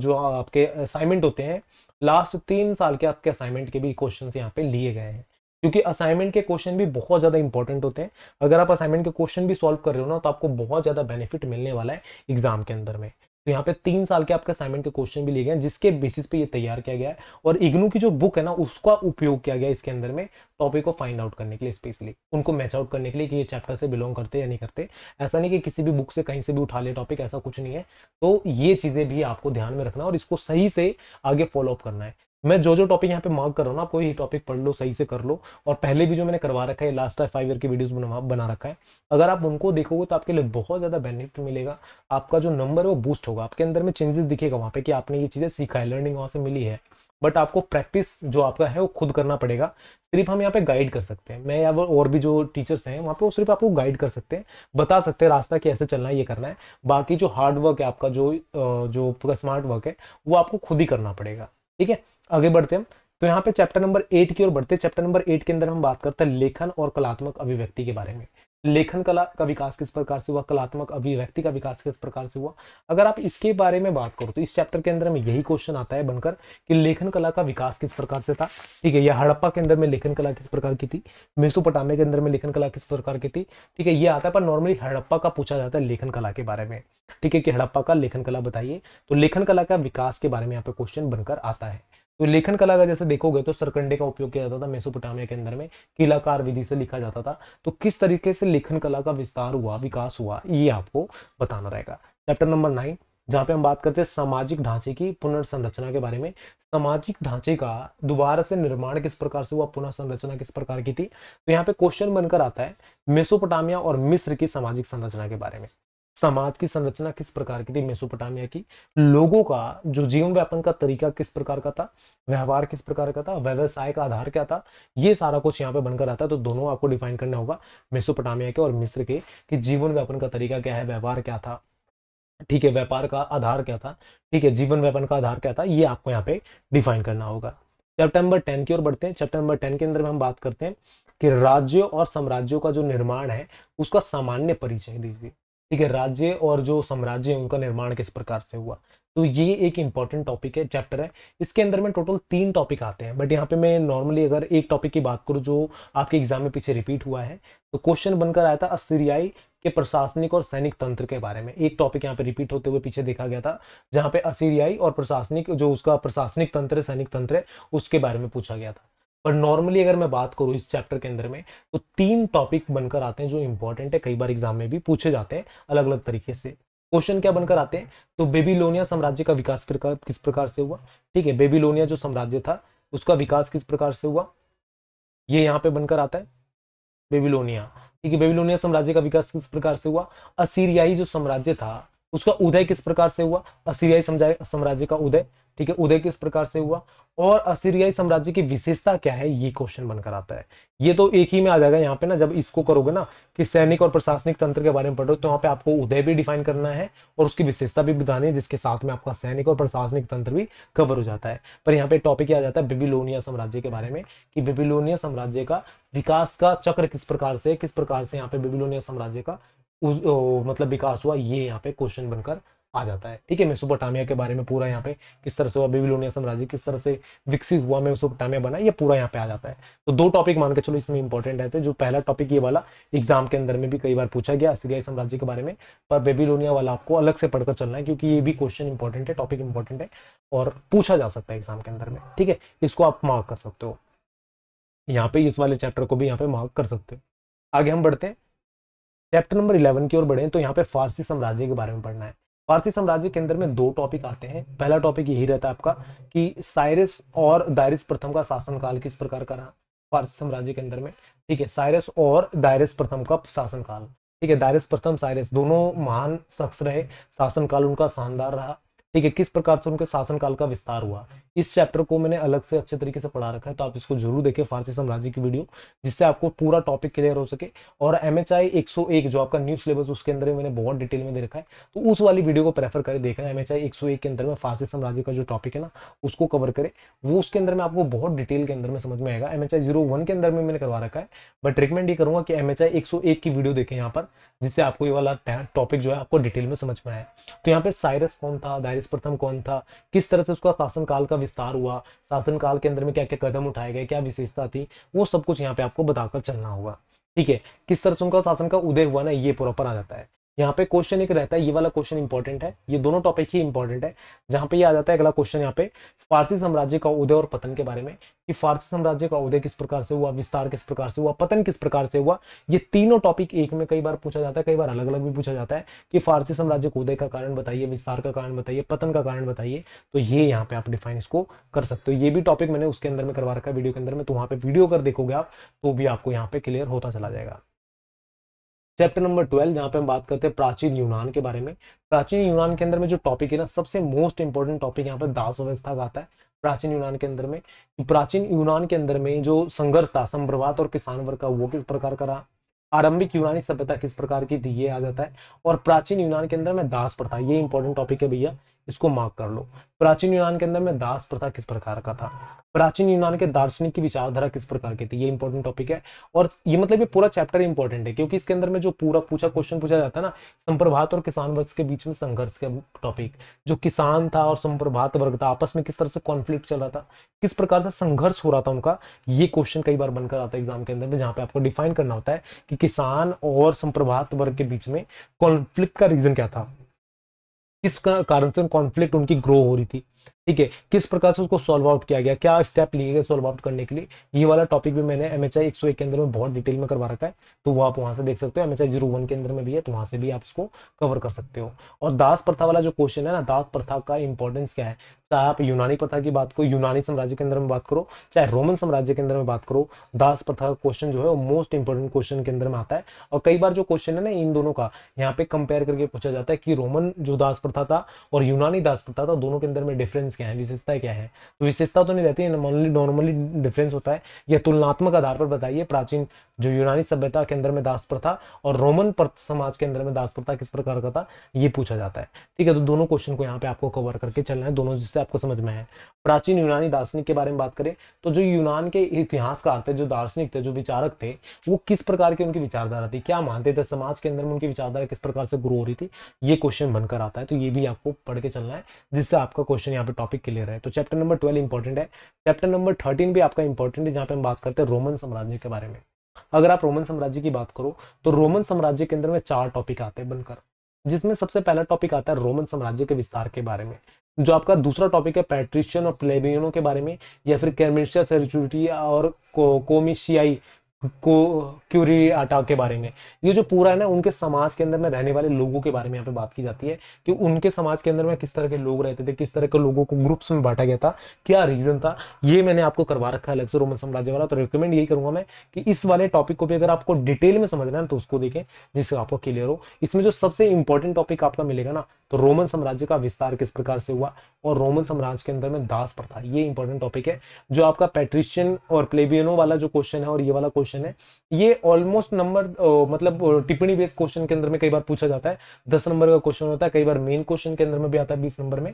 जो आपके असाइनमेंट होते हैं लास्ट तीन साल के आपके असाइनमेंट के भी क्वेश्चन यहाँ पे लिए गए हैं क्योंकि असाइनमेंट के क्वेश्चन भी बहुत ज़्यादा इंपॉर्टेंट होते हैं अगर आप असाइनमेंट के क्वेश्चन भी सॉल्व कर रहे हो ना तो आपको बहुत ज़्यादा बेनिफिट मिलने वाला है एग्जाम के अंदर में तो यहाँ पे तीन साल के आपके असाइनमेंट के क्वेश्चन भी लिए गए जिसके बेसिस पे ये तैयार किया गया है और इग्नू की जो बुक है ना उसका उपयोग किया गया इसके अंदर में टॉपिक को फाइंड आउट करने के लिए स्पेशली उनको मैच आउट करने के लिए कि ये चैप्टर से बिलोंग करते या नहीं करते ऐसा नहीं कि किसी भी बुक से कहीं से भी उठा ले टॉपिक ऐसा कुछ नहीं है तो ये चीज़ें भी आपको ध्यान में रखना और इसको सही से आगे फॉलोअप करना है मैं जो जो टॉपिक यहाँ पे मार्क कर रहा हूँ ना आपको ये टॉपिक पढ़ लो सही से कर लो और पहले भी जो मैंने करवा रखा है लास्ट टाइम फाइव ईयर की वीडियोस बना, रखा है अगर आप उनको देखोगे तो आपके लिए बहुत ज़्यादा बेनिफिट मिलेगा आपका जो नंबर है वो बूस्ट होगा आपके अंदर में चेंजेस दिखेगा वहाँ पे कि आपने ये चीज़ें सीखा है लर्निंग वहाँ से मिली है बट आपको प्रैक्टिस जो आपका है वो खुद करना पड़ेगा सिर्फ हम यहाँ पे गाइड कर सकते हैं मैं या और भी जो टीचर्स हैं वहाँ पे वो सिर्फ आपको गाइड कर सकते हैं बता सकते हैं रास्ता ऐसे चलना है ये करना है बाकी जो हार्ड वर्क है आपका जो जो स्मार्ट वर्क है वो आपको खुद ही करना पड़ेगा ठीक है आगे बढ़ते हैं तो यहाँ पे चैप्टर नंबर एट की ओर बढ़ते हैं चैप्टर नंबर एट के अंदर हम बात करते हैं लेखन और कलात्मक अभिव्यक्ति के बारे में लेखन कला का विकास किस प्रकार से हुआ कलात्मक अभिव्यक्ति का विकास किस प्रकार से हुआ अगर आप इसके बारे में बात करो तो इस चैप्टर के अंदर में यही क्वेश्चन आता है बनकर कि लेखन कला का विकास किस प्रकार से था ठीक है यह हड़प्पा के अंदर में लेखन कला किस प्रकार की थी मेसोपोटामिया के अंदर में लेखन कला किस प्रकार की थी ठीक है ये आता है पर नॉर्मली हड़प्पा का पूछा जाता है लेखन कला के बारे में ठीक है कि हड़प्पा का लेखन कला बताइए तो लेखन कला का विकास के बारे में यहाँ पे क्वेश्चन बनकर आता है तो लेखन कला का जैसे देखोगे तो सरकंडे का उपयोग किया जाता था मेसोपोटामिया के अंदर में किलाकार विधि से लिखा जाता था तो किस तरीके से लेखन कला का विस्तार हुआ विकास हुआ ये आपको बताना रहेगा चैप्टर नंबर नाइन जहाँ पे हम बात करते हैं सामाजिक ढांचे की पुनर्संरचना के बारे में सामाजिक ढांचे का दोबारा से निर्माण किस प्रकार से हुआ पुनर्संरचना किस प्रकार की थी तो यहाँ पे क्वेश्चन बनकर आता है मेसोपोटामिया और मिस्र की सामाजिक संरचना के बारे में समाज की संरचना किस प्रकार की थी मेसोपोटामिया की लोगों का जो जीवन व्यापन का तरीका किस प्रकार का था व्यवहार किस प्रकार का था व्यवसाय का आधार क्या था ये सारा कुछ यहाँ पे बनकर आता है तो दोनों आपको डिफाइन करना होगा मेसोपोटामिया के और मिस्र के कि जीवन व्यापन का तरीका क्या है व्यवहार क्या था ठीक है व्यापार का आधार क्या था ठीक है जीवन व्यापन का आधार क्या था ये आपको यहाँ पे डिफाइन करना होगा चैप्टर नंबर टेन की ओर बढ़ते हैं चैप्टर नंबर टेन के अंदर में हम बात करते हैं कि राज्यों और साम्राज्यों का जो निर्माण है उसका सामान्य परिचय दीजिए ठीक है राज्य और जो साम्राज्य उनका निर्माण किस प्रकार से हुआ तो ये एक इंपॉर्टेंट टॉपिक है चैप्टर है इसके अंदर में टोटल तीन टॉपिक आते हैं बट यहाँ पे मैं नॉर्मली अगर एक टॉपिक की बात करूँ जो आपके एग्जाम में पीछे रिपीट हुआ है तो क्वेश्चन बनकर आया था असीरियाई के प्रशासनिक और सैनिक तंत्र के बारे में एक टॉपिक यहाँ पे रिपीट होते हुए पीछे देखा गया था जहाँ पे असीरियाई और प्रशासनिक जो उसका प्रशासनिक तंत्र है सैनिक तंत्र है उसके बारे में पूछा गया था पर नॉर्मली अगर मैं बात करूँ इस चैप्टर के अंदर में तो तीन टॉपिक बनकर आते हैं जो इंपॉर्टेंट है कई बार एग्जाम में भी पूछे जाते हैं अलग अलग तरीके से क्वेश्चन क्या बनकर आते हैं तो बेबीलोनिया साम्राज्य का विकास प्रकार किस प्रकार से हुआ ठीक है बेबीलोनिया जो साम्राज्य था उसका विकास किस प्रकार से हुआ ये यहाँ पे बनकर आता है बेबीलोनिया ठीक है बेबीलोनिया साम्राज्य का विकास किस प्रकार से हुआ असीरियाई जो साम्राज्य था उसका उदय किस प्रकार से हुआ असीरियाई साम्राज्य का उदय ठीक है उदय किस प्रकार से हुआ और असीरियाई साम्राज्य की विशेषता क्या है ये क्वेश्चन बनकर आता है ये तो एक ही में आ जाएगा यहाँ पे ना जब इसको करोगे ना कि सैनिक और प्रशासनिक तंत्र के बारे में पढ़ो तो यहाँ पे आपको उदय भी डिफाइन करना है और उसकी विशेषता भी बतानी है जिसके साथ में आपका सैनिक और प्रशासनिक तंत्र भी कवर हो जाता है पर यहाँ पे टॉपिक आ जाता है बेबीलोनिया साम्राज्य के बारे में कि बेबीलोनिया साम्राज्य का विकास का चक्र किस प्रकार से किस प्रकार से यहाँ पे बेबीलोनिया साम्राज्य का मतलब विकास हुआ ये यहाँ पे क्वेश्चन बनकर आ जाता है ठीक है मेसोपोटामिया के बारे में पूरा यहाँ पे किस तरह से हुआ बेबीलोनिया साम्राज्य किस तरह से विकसित हुआ मेसोपोटामिया बना ये पूरा यहाँ पे आ जाता है तो दो टॉपिक मान के चलो इसमें इंपॉर्टेंट रहते हैं जो पहला टॉपिक ये वाला एग्जाम के अंदर में भी कई बार पूछा गया सीरियाई साम्राज्य के बारे में पर बेबीलोनिया वाला आपको अलग से पढ़कर चलना है क्योंकि ये भी क्वेश्चन इंपॉर्टेंट है टॉपिक इंपॉर्टेंट है और पूछा जा सकता है एग्जाम के अंदर में ठीक है इसको आप मार्क कर सकते हो यहाँ पे इस वाले चैप्टर को भी यहाँ पे मार्क कर सकते हो आगे हम बढ़ते हैं चैप्टर नंबर इलेवन की ओर बढ़े तो यहाँ पे फारसी साम्राज्य के बारे में पढ़ना है पारसी साम्राज्य के अंदर में दो टॉपिक आते हैं पहला टॉपिक यही रहता है आपका कि साइरस और दायरिस प्रथम का शासनकाल किस प्रकार का रहा पारसी साम्राज्य के अंदर में ठीक है साइरस और दायरिस प्रथम का शासनकाल ठीक है दायरिस प्रथम साइरस दोनों महान शख्स रहे शासनकाल उनका शानदार रहा ठीक है किस प्रकार से उनके शासनकाल का विस्तार हुआ इस चैप्टर को मैंने अलग से अच्छे तरीके से पढ़ा रखा है तो आप इसको जरूर देखें फारसी साम्राज्य की वीडियो जिससे आपको पूरा टॉपिक क्लियर हो सके और एम एच आई एक सौ एक जो आपका न्यू सिलेबस उसके अंदर मैंने बहुत डिटेल में दे रखा है तो उस वाली वीडियो को प्रेफर करें देखा एम एच आई एक सौ एक के अंदर में फांसी साम्राज्य का जो टॉपिक है ना उसको कवर करें वो उसके अंदर में आपको बहुत डिटेल के अंदर में समझ में आएगा M H I zero one के अंदर में मैंने करवा रखा है बट रिकमेंड ये करूंगा कि एम एच आई एक सौ एक की वीडियो देखें यहाँ पर जिससे आपको ये वाला टॉपिक जो है आपको डिटेल में समझ में आया तो यहाँ पे साइरस कौन था नरेश प्रथम कौन था किस तरह से उसका शासनकाल का विस्तार हुआ शासनकाल के अंदर में क्या क्या कदम उठाए गए क्या विशेषता थी वो सब कुछ यहाँ पे आपको बताकर चलना होगा ठीक है किस तरह से उनका शासन का उदय हुआ ना ये प्रॉपर आ जाता है यहाँ पे क्वेश्चन एक रहता है ये वाला क्वेश्चन इंपॉर्टेंट है ये दोनों टॉपिक ही इंपॉर्टेंट है जहां पे ये आ जाता है अगला क्वेश्चन यहाँ पे फारसी साम्राज्य का उदय और पतन के बारे में कि फारसी साम्राज्य का उदय किस प्रकार से हुआ विस्तार किस प्रकार से हुआ पतन किस प्रकार से हुआ ये तीनों टॉपिक एक में कई बार पूछा जाता है कई बार अलग अलग भी पूछा जाता है कि फारसी साम्राज्य का उदय का कारण बताइए विस्तार का कारण बताइए पतन का कारण बताइए तो ये यहाँ पे आप डिफाइन इसको कर सकते हो ये भी टॉपिक मैंने उसके अंदर में करवा रखा है वीडियो के अंदर में तो वहाँ पे वीडियो अगर देखोगे आप तो भी आपको यहाँ पे क्लियर होता चला जाएगा चैप्टर नंबर ट्वेल्व जहाँ पे हम बात करते हैं प्राचीन यूनान के बारे में प्राचीन यूनान के अंदर में जो टॉपिक है ना सबसे मोस्ट इंपॉर्टेंट टॉपिक यहाँ पे दास अवस्था का आता है प्राचीन यूनान के अंदर में प्राचीन यूनान के अंदर में जो संघर्ष था संप्रवात और किसान वर्ग का वो किस प्रकार का रहा आरंभिक यूनानी सभ्यता किस प्रकार की थी ये आ जाता है और प्राचीन यूनान के अंदर में दास प्रथा ये इंपॉर्टेंट टॉपिक है भैया इसको मार्क कर लो प्राचीन यूनान के अंदर में दास प्रथा किस प्रकार का था प्राचीन यूनान के दार्शनिक की विचारधारा किस प्रकार की थी ये इंपॉर्टेंट टॉपिक है और ये मतलब ये पूरा चैप्टर इंपॉर्टेंट है क्योंकि इसके अंदर में जो पूरा पूछा क्वेश्चन पूछा जाता है ना संप्रभात और किसान वर्ग के बीच में संघर्ष का टॉपिक जो किसान था और संप्रभात वर्ग था आपस में किस तरह से कॉन्फ्लिक्ट चल रहा था किस प्रकार से संघर्ष हो रहा था उनका ये क्वेश्चन कई बार बनकर आता है एग्जाम के अंदर में जहाँ पे आपको डिफाइन करना होता है कि किसान और संप्रभात वर्ग के बीच में कॉन्फ्लिक्ट का रीजन क्या था किस कारण से कॉन्फ्लिक्ट उनकी ग्रो हो रही थी ठीक है किस प्रकार से उसको सॉल्व आउट किया गया क्या स्टेप लिए गए सॉल्व आउट करने के लिए ये वाला टॉपिक भी मैंने एम एच आई के अंदर में बहुत डिटेल में करवा रखा है तो वो आप वहां से देख सकते हो M H I zero one के अंदर में भी है तो वहां से भी आप उसको कवर कर सकते हो और दास प्रथा वाला जो क्वेश्चन है ना दास प्रथा का इंपॉर्टेंस क्या है चाहे आप यूनानी प्रथा की बात करो यूनानी साम्राज्य के अंदर में बात करो चाहे रोमन साम्राज्य के अंदर में बात करो दास प्रथा का क्वेश्चन जो है वो मोस्ट इंपॉर्टेंट क्वेश्चन के अंदर में आता है और कई बार जो क्वेश्चन है ना इन दोनों का यहाँ पे कंपेयर करके पूछा जाता है कि रोमन जो दास प्रथा था और यूनानी दास प्रथा था दोनों के अंदर में डिफरेंस क्या है विशेषता क्या है तो विशेषता तो नहीं रहती है नॉर्मली नॉर्मली डिफरेंस होता है यह तुलनात्मक आधार पर बताइए प्राचीन जो यूनानी सभ्यता के अंदर में दास प्रथा और रोमन समाज के अंदर में दास प्रथा किस प्रकार का था ये पूछा जाता है ठीक है तो दोनों क्वेश्चन को यहाँ पे आपको कवर करके चलना है दोनों जिससे आपको समझ में आए प्राचीन यूनानी दार्शनिक के बारे में बात करें तो जो यूनान के इतिहासकार थे जो दार्शनिक थे जो विचारक थे वो किस प्रकार की उनकी विचारधारा थी क्या मानते थे समाज के अंदर में उनकी विचारधारा किस प्रकार से ग्रो हो रही थी ये क्वेश्चन बनकर आता है तो ये भी आपको पढ़ के चलना है जिससे आपका क्वेश्चन यहाँ पे टॉपिक क्लियर है तो चैप्टर नंबर ट्वेल्व इंपॉर्टेंट है चैप्टर नंबर थर्टीन भी आपका इंपॉर्टेंट है जहाँ पे हम बात करते हैं रोमन साम्राज्य के बारे में अगर आप रोमन साम्राज्य की बात करो तो रोमन साम्राज्य के अंदर में चार टॉपिक आते हैं बनकर जिसमें सबसे पहला टॉपिक आता है रोमन साम्राज्य के विस्तार के बारे में जो आपका दूसरा टॉपिक है पैट्रिशियन और प्लेबियनों के बारे में या फिर कैमेशिया सेरिचुटी और को, कोमिशियाई को क्यूरी आटा के बारे में ये जो पूरा है ना उनके समाज के अंदर में रहने वाले लोगों के बारे में यहाँ पे बात की जाती है कि उनके समाज के अंदर में किस तरह के लोग रहते थे किस तरह के लोगों को ग्रुप्स में बांटा गया था क्या रीजन था ये मैंने आपको करवा रखा है अलग से रोमन साम्राज्य वाला तो रिकमेंड यही करूंगा मैं कि इस वाले टॉपिक को भी अगर आपको डिटेल में समझना है तो उसको देखें जिससे आपको क्लियर हो इसमें जो सबसे इंपॉर्टेंट टॉपिक आपका मिलेगा ना तो रोमन साम्राज्य का विस्तार किस प्रकार से हुआ और रोमन साम्राज्य के अंदर में दास प्रथा ये इंपॉर्टेंट टॉपिक है जो आपका पेट्रिशियन और प्लेबियनो वाला जो क्वेश्चन है और ये वाला क्वेश्चन क्वेश्चन है ये ऑलमोस्ट नंबर मतलब टिप्पणी बेस्ड क्वेश्चन के अंदर में कई बार पूछा जाता है दस नंबर का क्वेश्चन होता है कई बार मेन क्वेश्चन के अंदर में भी आता है बीस नंबर में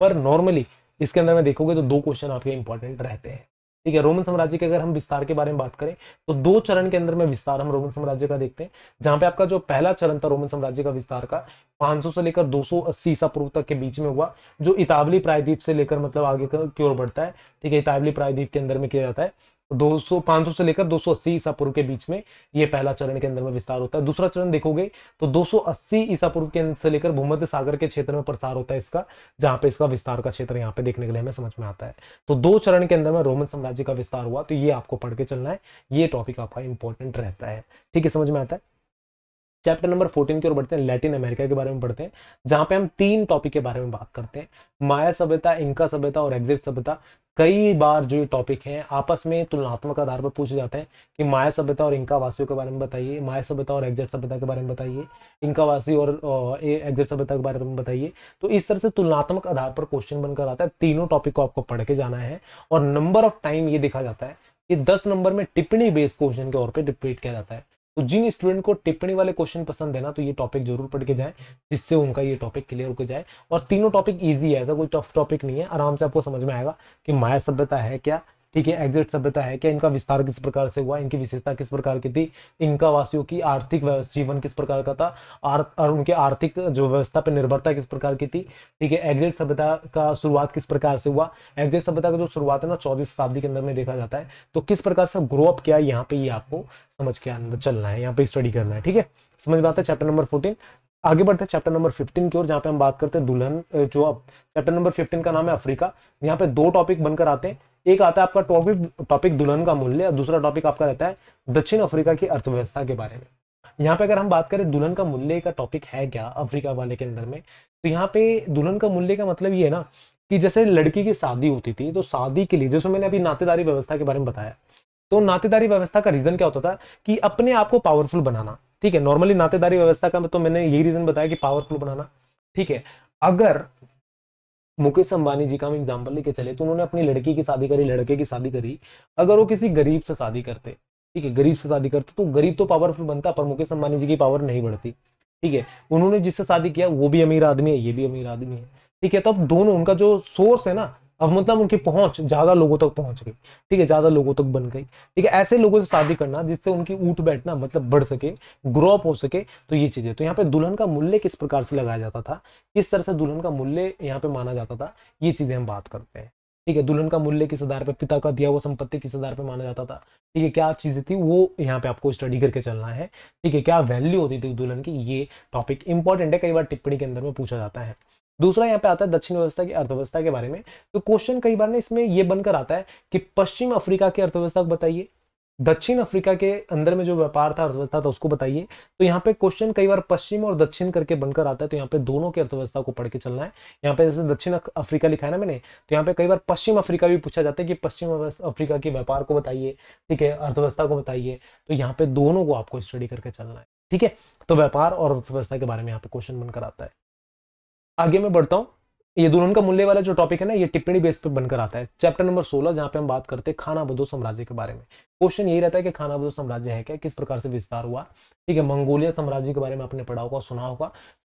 पर नॉर्मली इसके अंदर में देखोगे तो दो क्वेश्चन आपके इंपॉर्टेंट रहते हैं ठीक है रोमन साम्राज्य के अगर हम विस्तार के बारे में बात करें तो दो चरण के अंदर में विस्तार हम रोमन साम्राज्य का देखते हैं जहां पे आपका जो पहला चरण था रोमन साम्राज्य का विस्तार का 500 से लेकर 280 सौ ईसा पूर्व तक के बीच में हुआ जो इतावली प्रायद्वीप से लेकर मतलब आगे की ओर बढ़ता है ठीक है इतावली प्रायद्वीप के अंदर में किया जाता है 200 500 से लेकर 280 ईसा पूर्व के बीच में ये पहला चरण के अंदर में विस्तार होता है दूसरा चरण देखोगे तो 280 ईसा पूर्व के से लेकर भूमध्य सागर के क्षेत्र में प्रसार होता है इसका जहां पे इसका विस्तार का क्षेत्र यहाँ पे देखने के लिए हमें समझ में आता है तो दो चरण के अंदर में रोमन साम्राज्य का विस्तार हुआ तो ये आपको पढ़ के चलना है ये टॉपिक आपका इंपॉर्टेंट रहता है ठीक है समझ में आता है चैप्टर नंबर 14 की ओर बढ़ते हैं लैटिन अमेरिका के बारे में पढ़ते हैं जहां पे हम तीन टॉपिक के बारे में बात करते हैं माया सभ्यता इनका सभ्यता और एग्जिट सभ्यता कई बार जो ये टॉपिक हैं आपस में तुलनात्मक आधार पर पूछे जाते हैं कि माया सभ्यता और इनका वासियों के बारे में बताइए माया सभ्यता और एग्जिट सभ्यता के बारे में बताइए इनका वासी और एग्जिट सभ्यता के बारे में बताइए तो इस तरह से तुलनात्मक आधार पर क्वेश्चन बनकर आता है तीनों टॉपिक को आपको पढ़ के जाना है और नंबर ऑफ टाइम ये देखा जाता है कि दस नंबर में टिप्पणी बेस्ड क्वेश्चन के तौर पर रिपीट किया जाता है तो जिन स्टूडेंट को टिप्पणी वाले क्वेश्चन पसंद है ना तो ये टॉपिक जरूर पढ़ के जाए जिससे उनका ये टॉपिक क्लियर हो जाए और तीनों टॉपिक ईजी है ऐसा कोई टफ टॉपिक नहीं है आराम से आपको समझ में आएगा कि माया सभ्यता है क्या ठीक है एग्जिट सभ्यता है क्या इनका विस्तार किस प्रकार से हुआ इनकी विशेषता किस प्रकार की थी इनका वासियों की आर्थिक जीवन किस प्रकार का था और उनके आर्थिक जो व्यवस्था पर निर्भरता किस प्रकार की थी ठीक है एग्जिट सभ्यता का शुरुआत किस प्रकार से हुआ एग्जिट सभ्यता का जो शुरुआत है ना चौदहवीं शताब्दी के अंदर में देखा जाता है तो किस प्रकार से ग्रो अप किया यहाँ पे ये आपको समझ के अंदर चलना है यहाँ पे स्टडी करना है ठीक है समझ में आता है चैप्टर नंबर फोर्टीन आगे बढ़ते हैं चैप्टर नंबर 15 की ओर जहां पे हम बात करते हैं दुल्हन जो अब चैप्टर नंबर 15 का नाम है अफ्रीका यहाँ पे दो टॉपिक बनकर आते हैं एक आता है आपका टॉपिक टॉपिक दुल्हन का मूल्य और दूसरा टॉपिक आपका रहता है दक्षिण अफ्रीका की अर्थव्यवस्था के बारे में यहाँ पे अगर हम बात करें दुल्हन का मूल्य का टॉपिक है क्या अफ्रीका वाले के अंदर में तो यहाँ पे दुल्हन का मूल्य का मतलब ये है ना कि जैसे लड़की की शादी होती थी तो शादी के लिए जैसे मैंने अभी नातेदारी व्यवस्था के बारे में बताया तो नातेदारी व्यवस्था का रीजन क्या होता था कि अपने आप को पावरफुल बनाना ठीक है नॉर्मली नातेदारी व्यवस्था का तो मैंने यही रीजन बताया कि पावरफुल बनाना ठीक है अगर मुकेश अंबानी जी का हम एग्जाम्पल लेके चले तो उन्होंने अपनी लड़की की शादी करी लड़के की शादी करी अगर वो किसी गरीब से शादी करते ठीक है गरीब से शादी करते तो गरीब तो पावरफुल बनता पर मुकेश अंबानी जी की पावर नहीं बढ़ती ठीक है उन्होंने जिससे शादी किया वो भी अमीर आदमी है ये भी अमीर आदमी है ठीक है तो अब दोनों उनका जो सोर्स है ना अब मतलब उनकी पहुंच ज्यादा लोगों तक पहुंच गई ठीक है ज्यादा लोगों तक बन गई ठीक है ऐसे लोगों से शादी करना जिससे उनकी ऊट बैठना मतलब बढ़ सके ग्रो अप हो सके तो ये चीजें तो यहाँ पे दुल्हन का मूल्य किस प्रकार से लगाया जाता था किस तरह से दुल्हन का मूल्य यहाँ पे माना जाता था ये चीजें हम बात करते हैं ठीक है दुल्हन का मूल्य किस आधार पर पिता का दिया हुआ संपत्ति किस आधार पर माना जाता था ठीक है क्या चीजें थी वो यहाँ पे आपको स्टडी करके चलना है ठीक है क्या वैल्यू होती थी दुल्हन की ये टॉपिक इंपॉर्टेंट है कई बार टिप्पणी के अंदर में पूछा जाता है दूसरा यहाँ पे आता है दक्षिण व्यवस्था की अर्थव्यवस्था के बारे में तो क्वेश्चन कई बार ना इसमें यह बनकर आता है कि पश्चिम अफ्रीका की अर्थव्यवस्था को बताइए दक्षिण अफ्रीका के अंदर में जो व्यापार था अर्थव्यवस्था था उसको बताइए तो यहाँ पे क्वेश्चन कई बार पश्चिम और दक्षिण करके बनकर आता है तो यहाँ पे दोनों की अर्थव्यवस्था को पढ़ के चलना है यहाँ पे जैसे दक्षिण अफ्रीका लिखा है ना मैंने तो यहाँ पे कई बार पश्चिम अफ्रीका भी पूछा जाता है कि पश्चिम अफ्रीका के व्यापार को बताइए ठीक है अर्थव्यवस्था को बताइए तो यहाँ पे दोनों को आपको स्टडी करके चलना है ठीक है तो व्यापार और अर्थव्यवस्था के बारे में यहाँ पे क्वेश्चन बनकर आता है आगे मैं बढ़ता हूँ ये दुल्हन का मूल्य वाला जो टॉपिक है ना ये टिप्पणी बेस पर बनकर आता है चैप्टर नंबर सोलह जहाँ पे हम बात करते हैं खाना बदो साम्राज्य के बारे में क्वेश्चन यही रहता है कि खाना बदो साम्राज्य है क्या किस प्रकार से विस्तार हुआ ठीक है मंगोलिया साम्राज्य के बारे में आपने पढ़ा होगा सुना होगा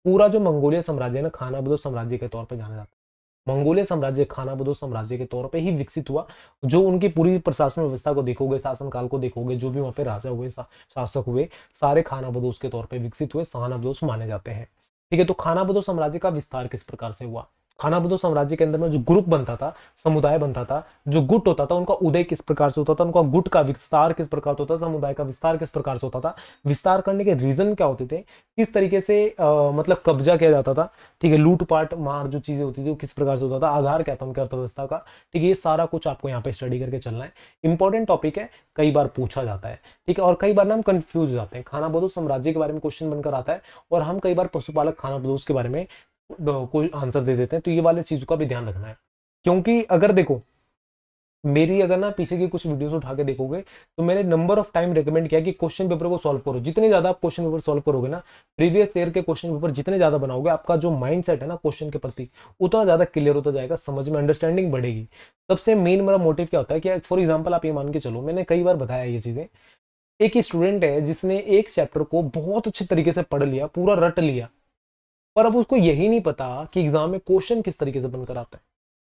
पूरा जो मंगोलिया साम्राज्य है ना खाना बदो साम्राज्य के तौर पर जाना जाता है मंगोलिया साम्राज्य खाना बदो साम्राज्य के तौर पे ही विकसित हुआ जो उनकी पूरी प्रशासन व्यवस्था को देखोगे शासन काल को देखोगे जो भी वहाँ पे राजा हुए शासक हुए सारे खाना बदोस के तौर पे विकसित हुए शाहना बदोस माने जाते हैं ठीक है तो खानाबदोश तो साम्राज्य का विस्तार किस प्रकार से हुआ खानाबंदो साम्राज्य के अंदर में जो ग्रुप बनता था समुदाय बनता था जो गुट होता था उनका उदय किस प्रकार से होता था उनका गुट का विस्तार किस प्रकार से होता था समुदाय का विस्तार किस प्रकार से होता था विस्तार करने के रीजन क्या होते थे किस तरीके से आ, मतलब कब्जा किया जाता था ठीक है लूटपाट मार जो चीजें होती थी वो किस प्रकार से होता था आधार क्या था उनकी अर्थव्यवस्था का ठीक है ये सारा कुछ आपको यहाँ पे स्टडी करके चलना है इंपॉर्टेंट टॉपिक है कई बार पूछा जाता है ठीक है और कई बार ना हम कंफ्यूज हो जाते हैं खानाबदोस साम्राज्य के बारे में क्वेश्चन बनकर आता है और हम कई बार पशुपालक खानाबदोस के बारे में कोई आंसर दे देते हैं तो ये वाले चीज का भी ध्यान रखना है क्योंकि अगर देखो मेरी अगर ना पीछे की कुछ वीडियोस उठा के देखोगे तो मैंने नंबर ऑफ टाइम रिकमेंड किया कि क्वेश्चन पेपर को सॉल्व करो जितने ज्यादा आप क्वेश्चन पेपर सॉल्व करोगे ना प्रीवियस ईयर के क्वेश्चन पेपर जितने ज्यादा बनाओगे आपका जो माइंड सेट है ना क्वेश्चन के प्रति उतना ज्यादा क्लियर होता जाएगा समझ में अंडरस्टैंडिंग बढ़ेगी सबसे मेन मेरा मोटिव क्या होता है कि फॉर एग्जाम्पल आप ये मान के चलो मैंने कई बार बताया ये चीजें एक स्टूडेंट है जिसने एक चैप्टर को बहुत अच्छे तरीके से पढ़ लिया पूरा रट लिया पर अब उसको यही नहीं पता कि एग्जाम में क्वेश्चन किस तरीके से बनकर आता है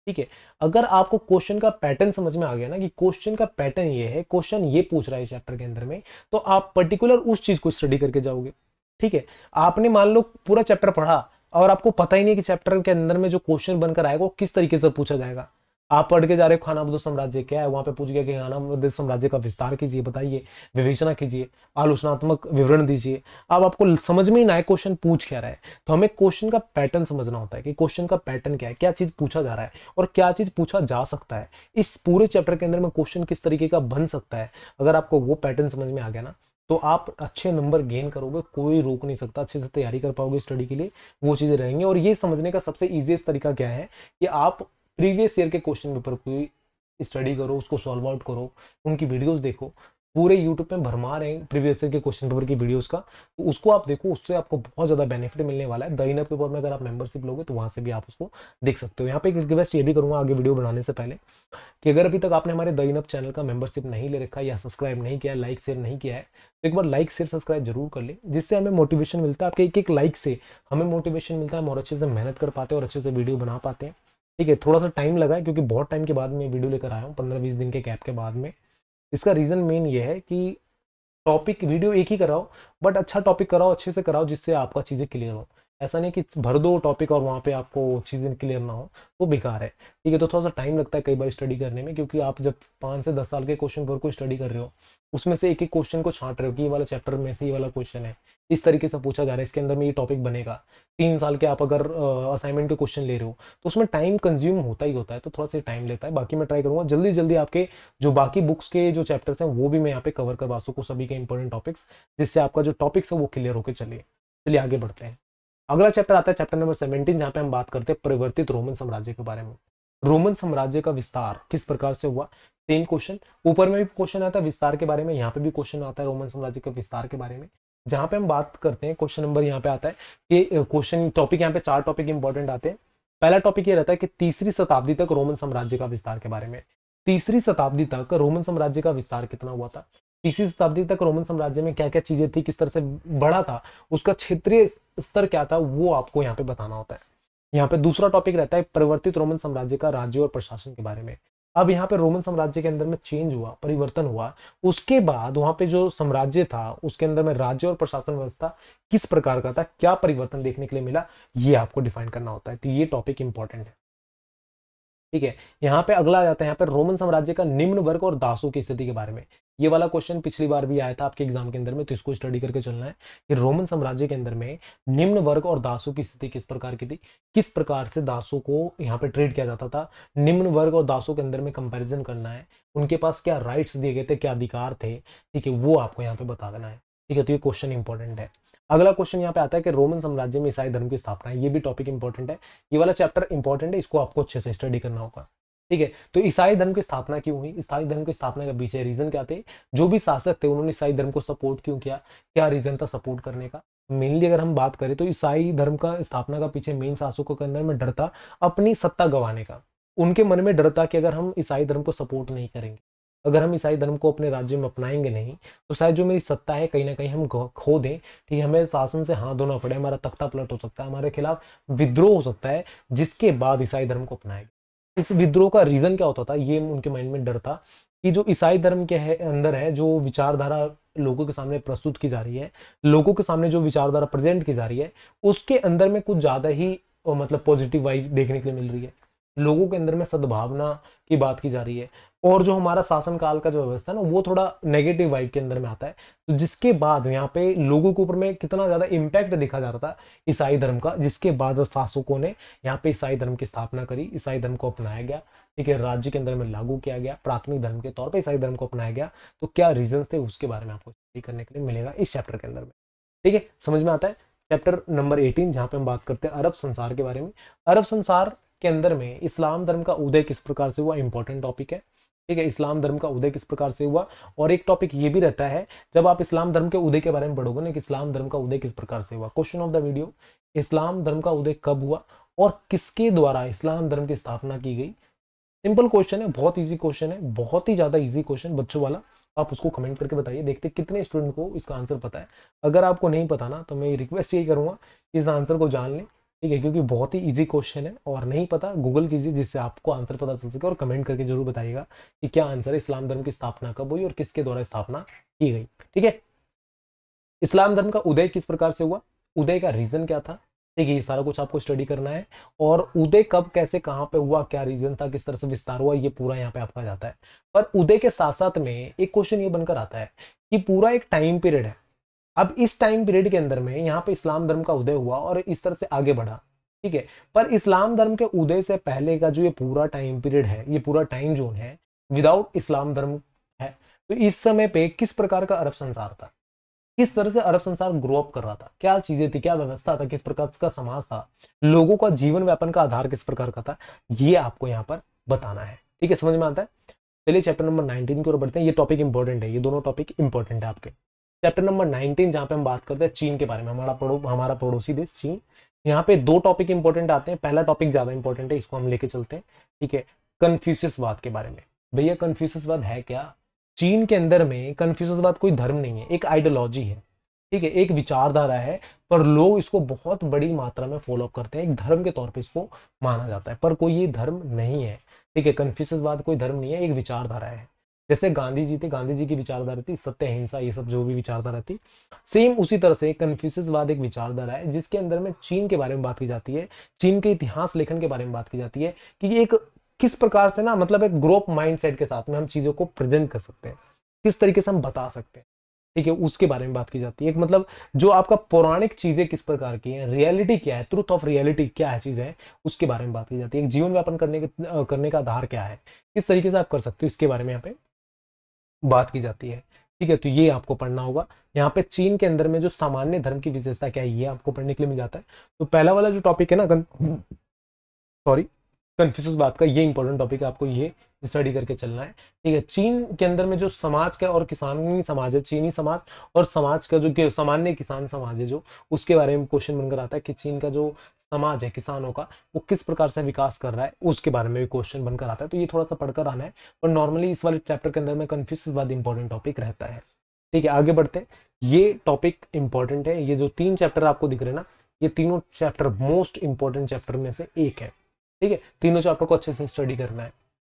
ठीक है अगर आपको क्वेश्चन का पैटर्न समझ में आ गया ना कि क्वेश्चन का पैटर्न ये है क्वेश्चन ये पूछ रहा है चैप्टर के अंदर में तो आप पर्टिकुलर उस चीज को स्टडी करके जाओगे ठीक है आपने मान लो पूरा चैप्टर पढ़ा और आपको पता ही नहीं कि चैप्टर के अंदर में जो क्वेश्चन बनकर आएगा वो किस तरीके से पूछा जाएगा आप पढ़ के जा रहे हो खानाबद साम्राज्य क्या है वहां पे पूछ गया कि खानाबद साम्राज्य का विस्तार कीजिए बताइए विवेचना कीजिए आलोचनात्मक विवरण दीजिए अब आपको समझ में ही ना क्वेश्चन पूछ क्या रहा है तो हमें क्वेश्चन का पैटर्न समझना होता है कि क्वेश्चन का पैटर्न क्या है क्या चीज पूछा जा रहा है और क्या चीज पूछा जा सकता है इस पूरे चैप्टर के अंदर में क्वेश्चन किस तरीके का बन सकता है अगर आपको वो पैटर्न समझ में आ गया ना तो आप अच्छे नंबर गेन करोगे कोई रोक नहीं सकता अच्छे से तैयारी कर पाओगे स्टडी के लिए वो चीज़ें रहेंगी और ये समझने का सबसे ईजिएस्ट तरीका क्या है कि आप प्रीवियस ईयर के क्वेश्चन पेपर को स्टडी करो उसको सॉल्व आउट करो उनकी वीडियोस देखो पूरे यूट्यूब में भरमा रहे हैं प्रीवियस ईयर के क्वेश्चन पेपर की वीडियोस का तो उसको आप देखो उससे आपको बहुत ज़्यादा बेनिफिट मिलने वाला है द पेपर में अगर आप मेंबरशिप लोगे तो वहाँ से भी आप उसको देख सकते हो यहाँ पे एक रिक्वेस्ट ये भी करूँगा आगे वीडियो बनाने से पहले कि अगर अभी तक आपने हमारे द चैनल का मेंबरशिप नहीं ले रखा या सब्सक्राइब नहीं किया लाइक शेयर नहीं किया है तो एक बार लाइक शेयर सब्सक्राइब जरूर कर ले जिससे हमें मोटिवेशन मिलता है आपके एक एक लाइक से हमें मोटिवेशन मिलता है हम और अच्छे से मेहनत कर पाते हैं और अच्छे से वीडियो बना पाते हैं ठीक है थोड़ा सा टाइम लगा है क्योंकि बहुत टाइम के बाद मैं वीडियो लेकर आया हूँ पंद्रह बीस दिन के कैप के बाद में इसका रीज़न मेन ये है कि टॉपिक वीडियो एक ही कराओ बट अच्छा टॉपिक कराओ अच्छे से कराओ जिससे आपका चीज़ें क्लियर हो ऐसा नहीं कि भर दो टॉपिक और वहाँ पे आपको चीज़ें क्लियर ना हो वो बेकार है ठीक है तो थोड़ा सा टाइम लगता है कई बार स्टडी करने में क्योंकि आप जब पाँच से दस साल के क्वेश्चन पर को स्टडी कर रहे हो उसमें से एक एक क्वेश्चन को छाट रहे हो कि ये वाला चैप्टर में से ये वाला क्वेश्चन है इस तरीके से पूछा जा रहा है इसके अंदर में ये टॉपिक बनेगा तीन साल के आप अगर असाइनमेंट के क्वेश्चन ले रहे हो तो उसमें टाइम कंज्यूम होता ही होता है तो थोड़ा सा टाइम लेता है बाकी मैं ट्राई करूँगा जल्दी जल्दी आपके जो बाकी बुक्स के जो चैप्टर्स हैं वो भी मैं यहाँ पे कवर करवा सकूँ सभी के इंपॉर्टेंट टॉपिक्स जिससे आपका जो टॉपिक्स है वो क्लियर होकर चले चलिए आगे बढ़ते हैं अगला चैप्टर आता है चैप्टर नंबर सेवेंटीन जहां पे हम बात करते हैं परिवर्तित रोमन साम्राज्य के बारे में रोमन साम्राज्य का विस्तार किस प्रकार से हुआ सेम क्वेश्चन ऊपर में भी क्वेश्चन आता है विस्तार के बारे में यहाँ पे भी क्वेश्चन आता है रोमन साम्राज्य के विस्तार के बारे में जहां पे हम बात करते हैं क्वेश्चन नंबर यहाँ पे आता है कि क्वेश्चन टॉपिक यहाँ पे चार टॉपिक इंपॉर्टेंट आते हैं पहला टॉपिक ये रहता है कि तीसरी शताब्दी तक रोमन साम्राज्य का विस्तार के बारे में तीसरी शताब्दी तक रोमन साम्राज्य का विस्तार कितना हुआ था तीसरी शताब्दी तक रोमन साम्राज्य में क्या क्या चीजें थी किस तरह से बड़ा था उसका क्षेत्रीय स्तर क्या था वो आपको यहाँ पे बताना होता है यहाँ पे दूसरा टॉपिक रहता है परिवर्तित रोमन साम्राज्य का राज्य और प्रशासन के बारे में अब यहाँ पे रोमन साम्राज्य के अंदर में चेंज हुआ परिवर्तन हुआ उसके बाद वहां पे जो साम्राज्य था उसके अंदर में राज्य और प्रशासन व्यवस्था किस प्रकार का था क्या परिवर्तन देखने के लिए मिला ये आपको डिफाइन करना होता है तो ये टॉपिक इंपॉर्टेंट है ठीक है यहाँ पे अगला आ जाता है यहाँ पे रोमन साम्राज्य का निम्न वर्ग और दासों की स्थिति के बारे में ये वाला क्वेश्चन पिछली बार भी आया था आपके एग्जाम के अंदर में तो इसको स्टडी करके चलना है कि रोमन साम्राज्य के अंदर में निम्न वर्ग और दासों की स्थिति किस प्रकार की थी किस प्रकार से दासों को यहाँ पे ट्रेड किया जाता था निम्न वर्ग और दासों के अंदर में कंपेरिजन करना है उनके पास क्या राइट्स दिए गए थे क्या अधिकार थे ठीक है वो आपको यहाँ पे बता देना है ठीक है तो ये क्वेश्चन इंपॉर्टेंट है अगला क्वेश्चन यहाँ पे आता है कि रोमन साम्राज्य में ईसाई धर्म की स्थापना है ये भी टॉपिक इंपॉर्टेंट है ये वाला चैप्टर इंपॉर्टेंट है इसको आपको अच्छे से स्टडी करना होगा ठीक है तो ईसाई धर्म की स्थापना क्यों हुई ईसाई धर्म की स्थापना के पीछे रीजन क्या थे जो भी शासक थे उन्होंने ईसाई धर्म को सपोर्ट क्यों किया क्या रीजन था सपोर्ट करने का मेनली अगर हम बात करें तो ईसाई धर्म का स्थापना का पीछे मेन शासकों के अंदर में डर था अपनी सत्ता गंवाने का उनके मन में डर था कि अगर हम ईसाई धर्म को सपोर्ट नहीं करेंगे अगर हम ईसाई धर्म को अपने राज्य में अपनाएंगे नहीं तो शायद जो मेरी सत्ता है कहीं ना कहीं हम खो दें कि हमें शासन से हाथ धोना पड़े हमारा तख्ता पलट हो सकता है हमारे खिलाफ विद्रोह हो सकता है जिसके बाद ईसाई धर्म को अपनाएगा इस विद्रोह का रीजन क्या होता था ये उनके माइंड में डर था कि जो ईसाई धर्म के है अंदर है जो विचारधारा लोगों के सामने प्रस्तुत की जा रही है लोगों के सामने जो विचारधारा प्रेजेंट की जा रही है उसके अंदर में कुछ ज़्यादा ही मतलब पॉजिटिव वाइफ देखने के लिए मिल रही है लोगों के अंदर में सद्भावना की बात की जा रही है और जो हमारा शासन काल का जो व्यवस्था ना वो थोड़ा नेगेटिव वाइब के अंदर में आता है तो जिसके बाद यहाँ पे लोगों के ऊपर में कितना ज़्यादा इम्पैक्ट देखा जा रहा था ईसाई धर्म का जिसके बाद शासकों ने यहाँ पे ईसाई धर्म की स्थापना करी ईसाई धर्म को अपनाया गया ठीक है राज्य के अंदर में लागू किया गया प्राथमिक धर्म के तौर पर ईसाई धर्म को अपनाया गया तो क्या रीजन थे उसके बारे में आपको स्टडी करने के लिए मिलेगा इस चैप्टर के अंदर में ठीक है समझ में आता है चैप्टर नंबर एटीन जहाँ पे हम बात करते हैं अरब संसार के बारे में अरब संसार के अंदर में इस्लाम धर्म का उदय किस प्रकार से हुआ इंपॉर्टेंट टॉपिक है ठीक है इस्लाम धर्म का उदय किस प्रकार से हुआ और एक टॉपिक ये भी रहता है जब आप इस्लाम धर्म के उदय के बारे में पढ़ोगे ना कि इस्लाम धर्म का उदय किस प्रकार से हुआ क्वेश्चन ऑफ द वीडियो इस्लाम धर्म का उदय कब हुआ और किसके द्वारा इस्लाम धर्म की स्थापना की गई सिंपल क्वेश्चन है बहुत इजी क्वेश्चन है बहुत ही ज्यादा इजी क्वेश्चन बच्चों वाला आप उसको कमेंट करके बताइए देखते कितने स्टूडेंट को इसका आंसर पता है अगर आपको नहीं पता ना तो मैं रिक्वेस्ट यही करूंगा इस आंसर को जान लें ठीक है क्योंकि बहुत ही इजी क्वेश्चन है और नहीं पता गूगल कीजिए जिससे आपको आंसर पता चल सके और कमेंट करके जरूर बताइएगा कि क्या आंसर है इस्लाम धर्म की स्थापना कब हुई और किसके द्वारा स्थापना की गई ठीक है इस्लाम धर्म का उदय किस प्रकार से हुआ उदय का रीजन क्या था ठीक है ये सारा कुछ आपको स्टडी करना है और उदय कब कैसे कहाँ पे हुआ क्या रीजन था किस तरह से विस्तार हुआ ये पूरा यहाँ पे आपका जाता है पर उदय के साथ साथ में एक क्वेश्चन ये बनकर आता है कि पूरा एक टाइम पीरियड है अब इस टाइम पीरियड के अंदर में यहाँ पे इस्लाम धर्म का उदय हुआ और इस तरह से आगे बढ़ा ठीक है पर इस्लाम धर्म के उदय से पहले का जो ये पूरा टाइम पीरियड है ये पूरा टाइम जोन है विदाउट इस्लाम धर्म है तो इस समय पे किस प्रकार का अरब संसार था किस तरह से अरब संसार ग्रो अप कर रहा था क्या चीजें थी क्या व्यवस्था था किस प्रकार का समाज था लोगों का जीवन व्यापन का आधार किस प्रकार का था ये आपको यहाँ पर बताना है ठीक है समझ में आता है चलिए चैप्टर नंबर 19 की ओर बढ़ते हैं ये टॉपिक इंपॉर्टेंट है ये दोनों टॉपिक इंपॉर्टेंट है आपके चैप्टर नंबर 19 जहां पे हम बात करते हैं चीन के बारे में हमारा पड़ो, हमारा पड़ोसी देश चीन यहाँ पे दो टॉपिक इंपॉर्टेंट आते हैं पहला टॉपिक ज्यादा इंपॉर्टेंट है इसको हम लेके चलते हैं ठीक है कन्फ्यूशियसवाद के बारे में भैया कन्फ्यूशियसवाद है क्या चीन के अंदर में कन्फ्यूशियसवाद कोई धर्म नहीं है एक आइडियोलॉजी है ठीक है एक विचारधारा है पर लोग इसको बहुत बड़ी मात्रा में फॉलोअप करते हैं एक धर्म के तौर पर इसको माना जाता है पर कोई ये धर्म नहीं है ठीक है कन्फ्यूशियसवाद कोई धर्म नहीं है एक विचारधारा है जैसे गांधी जी थे गांधी जी की विचारधारा थी सत्य हिंसा ये सब जो भी विचारधारा थी सेम उसी तरह से कन्फ्यूसिसवाद एक विचारधारा है जिसके अंदर में चीन के बारे में बात की जाती है चीन के इतिहास लेखन के बारे में बात की जाती है कि एक किस प्रकार से ना मतलब एक ग्रोप माइंड के साथ में हम चीजों को प्रेजेंट कर सकते हैं किस तरीके से हम बता सकते हैं ठीक है उसके बारे में बात की जाती है एक मतलब जो आपका पौराणिक चीजें किस प्रकार की हैं रियलिटी क्या है ट्रूथ ऑफ रियलिटी क्या है चीज है उसके बारे में बात की जाती है एक जीवन व्यापन करने के करने का आधार क्या है किस तरीके से आप कर सकते हो इसके बारे में यहाँ पे बात की जाती है ठीक है तो ये आपको पढ़ना होगा यहाँ पे चीन के अंदर में जो सामान्य धर्म की विशेषता क्या है ये आपको पढ़ने के लिए मिल जाता है तो पहला वाला जो टॉपिक है ना सॉरी कन्फ्यूज बात का ये इंपॉर्टेंट टॉपिक है आपको ये स्टडी करके चलना है ठीक है चीन के अंदर में जो समाज का और किसानी समाज है चीनी समाज और समाज का जो सामान्य किसान समाज है जो उसके बारे में क्वेश्चन बनकर आता है कि चीन का जो समाज है किसानों का वो किस प्रकार से विकास कर रहा है उसके बारे में भी क्वेश्चन बनकर आता है तो ये थोड़ा सा पढ़कर आना है और नॉर्मली इस वाले चैप्टर के अंदर में कन्फ्यूज बाद इंपॉर्टेंट टॉपिक रहता है ठीक है आगे बढ़ते ये टॉपिक इंपॉर्टेंट है ये जो तीन चैप्टर आपको दिख रहे ना ये तीनों चैप्टर मोस्ट इंपॉर्टेंट चैप्टर में से एक है ठीक है तीनों चैप्टर को अच्छे से स्टडी करना है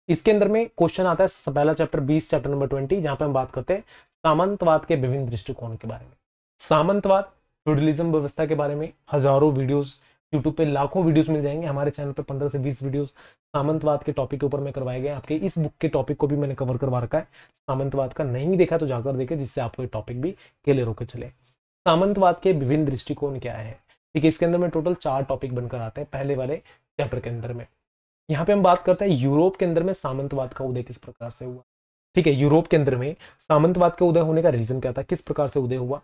इसके अंदर में क्वेश्चन आता है पहला चैप्टर बीस चैप्टर नंबर ट्वेंटी जहां पर हम बात करते हैं सामंतवाद के विभिन्न दृष्टिकोण के बारे में सामंतवाद फ्यूडलिज्म व्यवस्था के बारे में हजारों वीडियोस यूट्यूब पे लाखों वीडियोस मिल जाएंगे हमारे चैनल पे पंद्रह से बीस वीडियोस सामंतवाद के टॉपिक के ऊपर मैं करवाए गए आपके इस बुक के टॉपिक को भी मैंने कवर करवा रखा है सामंतवाद का नहीं देखा तो जाकर देखे जिससे आपको ये टॉपिक भी क्लियर होकर चले सामंतवाद के विभिन्न दृष्टिकोण क्या है ठीक है इसके अंदर में टोटल चार टॉपिक बनकर आते हैं पहले वाले चैप्टर के अंदर में यहाँ पे हम बात करते हैं यूरोप के अंदर में सामंतवाद का उदय किस प्रकार से हुआ ठीक है यूरोप के अंदर में सामंतवाद का उदय होने का रीजन क्या था किस प्रकार से उदय हुआ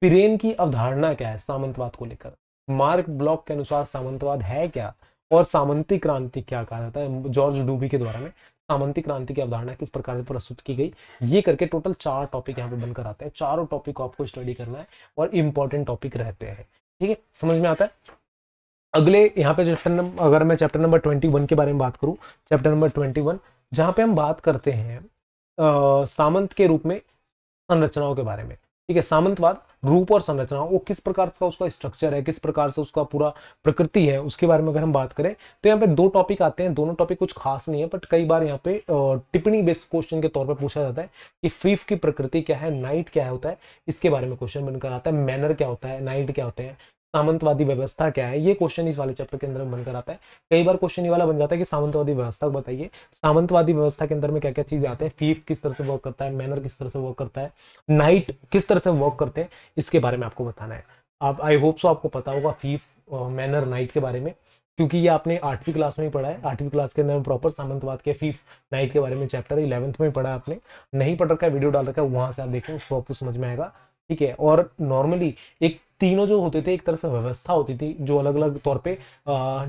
पिरेन की अवधारणा क्या है सामंतवाद को लेकर मार्क ब्लॉक के अनुसार सामंतवाद है क्या और सामंती क्रांति क्या कहा जाता है जॉर्ज डूबी के द्वारा में सामंती क्रांति की अवधारणा किस प्रकार से प्रस्तुत की गई ये करके टोटल चार टॉपिक यहाँ पे बनकर आते हैं चारों टॉपिक को आपको स्टडी करना है और इंपॉर्टेंट टॉपिक रहते हैं ठीक है समझ में आता है अगले यहाँ पे चैप्टर अगर मैं चैप्टर नंबर ट्वेंटी वन के बारे में बात करूँ चैप्टर नंबर ट्वेंटी वन जहाँ पे हम बात करते हैं आ, सामंत के रूप में संरचनाओं के बारे में ठीक है सामंतवाद रूप और संरचना वो किस प्रकार का उसका स्ट्रक्चर है किस प्रकार से उसका पूरा प्रकृति है उसके बारे में अगर हम बात करें तो यहाँ पे दो टॉपिक आते हैं दोनों टॉपिक कुछ खास नहीं है बट कई बार यहाँ पे टिप्पणी बेस्ड क्वेश्चन के तौर पर पूछा जाता है कि फीफ की प्रकृति क्या है नाइट क्या होता है इसके बारे में क्वेश्चन बनकर आता है मैनर क्या होता है नाइट क्या होते हैं सामंतवादी व्यवस्था क्या है ये क्वेश्चन इस वाले चैप्टर के अंदर बनकर आता है कई बार क्वेश्चन ये वाला बन जाता है कि सामंतवादी व्यवस्था को बताइए सामंतवादी व्यवस्था के अंदर में क्या क्या चीजें आते हैं फीफ किस तरह से वर्क करता है मैनर किस तरह से वर्क करता है नाइट किस तरह से वर्क करते हैं इसके बारे में आपको बताना है आप आई होप सो आपको पता होगा फीफ मैनर नाइट के बारे में क्योंकि ये आपने आठवीं क्लास में ही पढ़ा है आठवीं क्लास के अंदर में प्रॉपर सामंतवाद के फीफ नाइट के बारे में चैप्टर इलेवंथ में पढ़ा है आपने नहीं पढ़ रखा है वीडियो डाल रखा है वहां से आप देखें उसको आपको समझ में आएगा ठीक है और नॉर्मली एक तीनों जो होते थे एक तरह से व्यवस्था होती थी जो अलग अलग तौर पे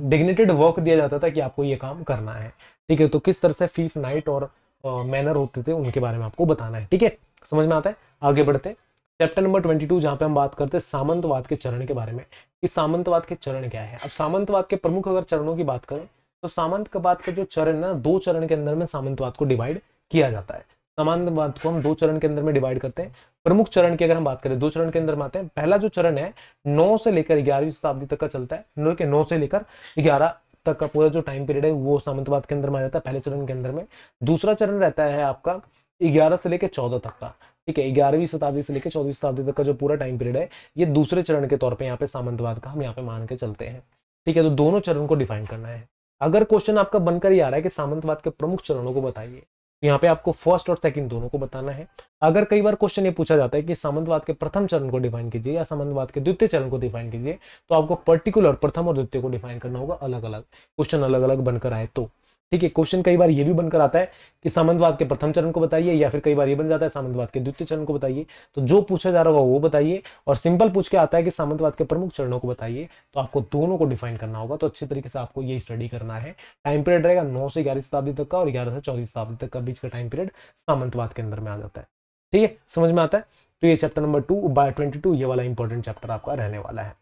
डिग्नेटेड वर्क दिया जाता था कि आपको ये काम करना है ठीक है तो किस तरह से फीफ नाइट और मैनर होते थे उनके बारे में आपको बताना है ठीक है समझ में आता है आगे बढ़ते चैप्टर नंबर ट्वेंटी टू जहाँ पे हम बात करते हैं सामंतवाद के चरण के बारे में कि सामंतवाद के चरण क्या है अब सामंतवाद के प्रमुख अगर चरणों की बात करें तो सामंतवाद के जो चरण है ना दो चरण के अंदर में सामंतवाद को डिवाइड किया जाता है समान बात को हम दो चरण के अंदर में डिवाइड करते हैं प्रमुख चरण की अगर हम बात करें दो चरण के अंदर में आते हैं पहला जो चरण है नौ से लेकर ग्यारहवीं शताब्दी तक का चलता है नौ नौ से लेकर ग्यारह तक का पूरा जो टाइम पीरियड है वो सामंतवाद के अंदर में आ जाता है पहले चरण के अंदर में दूसरा चरण रहता है आपका ग्यारह से लेकर चौदह तक का ठीक है ग्यारहवीं शताब्दी से लेकर चौदहवीं शताब्दी तक का जो पूरा टाइम पीरियड है ये दूसरे चरण के तौर पर यहाँ पे सामंतवाद का हम यहाँ पे मान के चलते हैं ठीक है तो दोनों चरण को डिफाइन करना है अगर क्वेश्चन आपका बनकर ही आ रहा है कि सामंतवाद के प्रमुख चरणों को बताइए यहाँ पे आपको फर्स्ट और सेकंड दोनों को बताना है अगर कई बार क्वेश्चन ये पूछा जाता है कि सामंतवाद के प्रथम चरण को डिफाइन कीजिए या सामंतवाद के द्वितीय चरण को डिफाइन कीजिए तो आपको पर्टिकुलर प्रथम और द्वितीय को डिफाइन करना होगा अलग अलग क्वेश्चन अलग अलग बनकर आए तो ठीक है क्वेश्चन कई बार ये भी बनकर आता है कि सामंतवाद के प्रथम चरण को बताइए या फिर कई बार ये बन जाता है सामंतवाद के द्वितीय चरण को बताइए तो जो पूछा जा रहा होगा वो बताइए और सिंपल पूछ के आता है कि सामंतवाद के प्रमुख चरणों को बताइए तो आपको दोनों को डिफाइन करना होगा तो अच्छे तरीके से आपको ये स्टडी करना है टाइम पीरियड रहेगा नौ से ग्यारह शताब्दी तक का और ग्यारह से चौदह शताब्दी तक का बीच का टाइम पीरियड सामंतवाद के अंदर में आ जाता है ठीक है समझ में आता है तो ये chapter number two by twenty two ये वाला इंपॉर्टेंट चैप्टर आपका रहने वाला है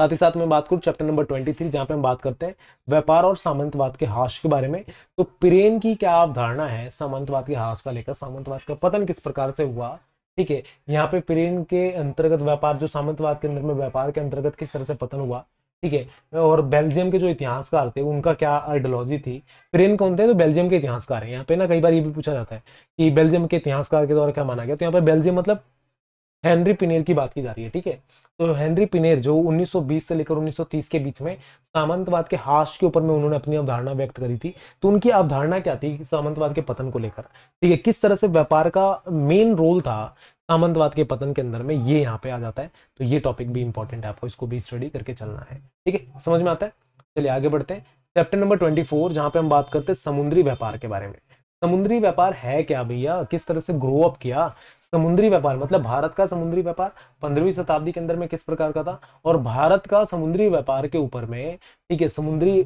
साथ ही साथ मैं बात करूँ चैप्टर नंबर ट्वेंटी थ्री जहाँ पे हम बात करते हैं व्यापार और सामंतवाद के हास के बारे में तो प्रेम की क्या अवधारणा है सामंतवाद के हास का लेकर सामंतवाद का पतन किस प्रकार से हुआ ठीक है यहाँ पे प्रेम के अंतर्गत व्यापार जो सामंतवाद के अंदर में व्यापार के अंतर्गत किस तरह से पतन हुआ ठीक है और बेल्जियम के जो इतिहासकार थे उनका क्या आइडियोलॉजी थी प्रेन कौन थे तो बेल्जियम के इतिहासकार हैं यहाँ पे ना कई बार ये भी पूछा जाता है कि बेल्जियम के इतिहासकार के द्वारा क्या माना गया तो यहाँ पे बेल्जियम मतलब हेनरी पिनेर की बात की जा रही है ठीक है तो हेनरी पिनेर जो 1920 से लेकर 1930 के बीच में सामंतवाद के हाश के ऊपर में उन्होंने अपनी अवधारणा व्यक्त करी थी तो उनकी अवधारणा क्या थी सामंतवाद के पतन को लेकर ठीक है किस तरह से व्यापार का मेन रोल था सामंतवाद के पतन के अंदर में ये यहाँ पे आ जाता है तो ये टॉपिक भी इंपॉर्टेंट है आपको इसको भी स्टडी करके चलना है ठीक है समझ में आता है चलिए आगे बढ़ते हैं चैप्टर नंबर ट्वेंटी फोर जहाँ पे हम बात करते हैं समुद्री व्यापार के बारे में समुद्री व्यापार है क्या भैया किस तरह से ग्रो अप किया समुद्री व्यापार मतलब भारत का समुद्री व्यापार पंद्रहवीं शताब्दी के अंदर में किस प्रकार का था और भारत का समुद्री व्यापार के ऊपर में ठीक है समुद्री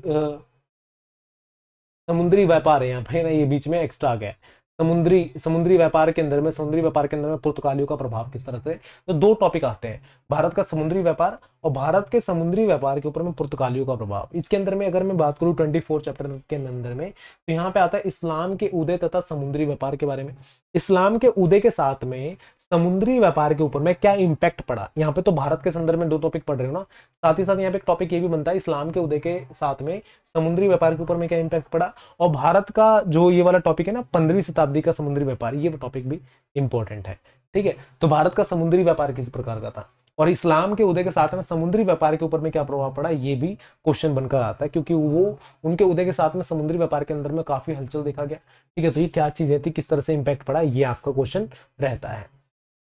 समुद्री व्यापार है यहाँ पे ना ये बीच में एक्स्ट्रा आ गया समुद्री समुद्री व्यापार के अंदर में समुद्री व्यापार के अंदर में पुर्तगालियों का प्रभाव किस तरह से तो दो टॉपिक आते हैं भारत का समुद्री व्यापार और भारत के समुद्री व्यापार के ऊपर में पुर्तगालियों का प्रभाव इसके अंदर में अगर मैं बात करूं ट्वेंटी फोर चैप्टर के अंदर में तो यहाँ पे आता है इस्लाम के उदय तथा समुद्री व्यापार के बारे में इस्लाम के उदय के साथ में समुद्री व्यापार के ऊपर में क्या इंपैक्ट पड़ा यहाँ पे तो भारत के संदर्भ में दो टॉपिक पढ़ रहे हो ना साथ ही साथ यहाँ पे एक टॉपिक ये भी बनता है इस्लाम के उदय के साथ में समुद्री व्यापार के ऊपर में क्या इंपैक्ट पड़ा और भारत का जो ये वाला टॉपिक है ना पंद्रहवीं शताब्दी का समुद्री व्यापार ये टॉपिक भी इंपॉर्टेंट है ठीक है तो भारत का समुद्री व्यापार किस प्रकार का था और इस्लाम के उदय के साथ में समुद्री व्यापार के ऊपर में क्या प्रभाव पड़ा ये भी क्वेश्चन बनकर आता है क्योंकि वो उनके उदय के साथ में समुद्री व्यापार के अंदर में काफी हलचल देखा गया ठीक है तो ये क्या चीजें थी किस तरह से इम्पैक्ट पड़ा ये आपका क्वेश्चन रहता है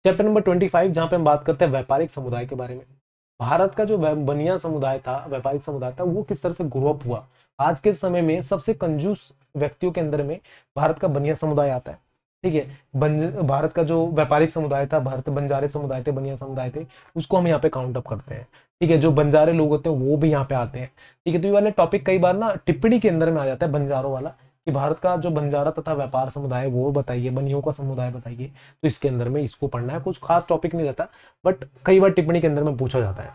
चैप्टर नंबर ट्वेंटी फाइव जहां पे हम बात करते हैं व्यापारिक समुदाय के बारे में भारत का जो बनिया समुदाय था व्यापारिक समुदाय था वो किस तरह से ग्रोअप हुआ आज के समय में सबसे कंजूस व्यक्तियों के अंदर में भारत का बनिया समुदाय आता है ठीक है भारत का जो व्यापारिक समुदाय था भारत बंजारे समुदाय थे बनिया समुदाय थे उसको हम यहाँ पे काउंट अप करते हैं ठीक है जो बंजारे लोग होते हैं वो भी यहाँ पे आते हैं ठीक है तो ये वाले टॉपिक कई बार ना टिप्पणी के अंदर में आ जाता है बंजारों वाला कि भारत का जो बंजारा तथा व्यापार समुदाय वो बताइए बनियों का समुदाय बताइए तो इसके अंदर में इसको पढ़ना है कुछ खास टॉपिक नहीं रहता बट कई बार टिप्पणी के अंदर में पूछा जाता है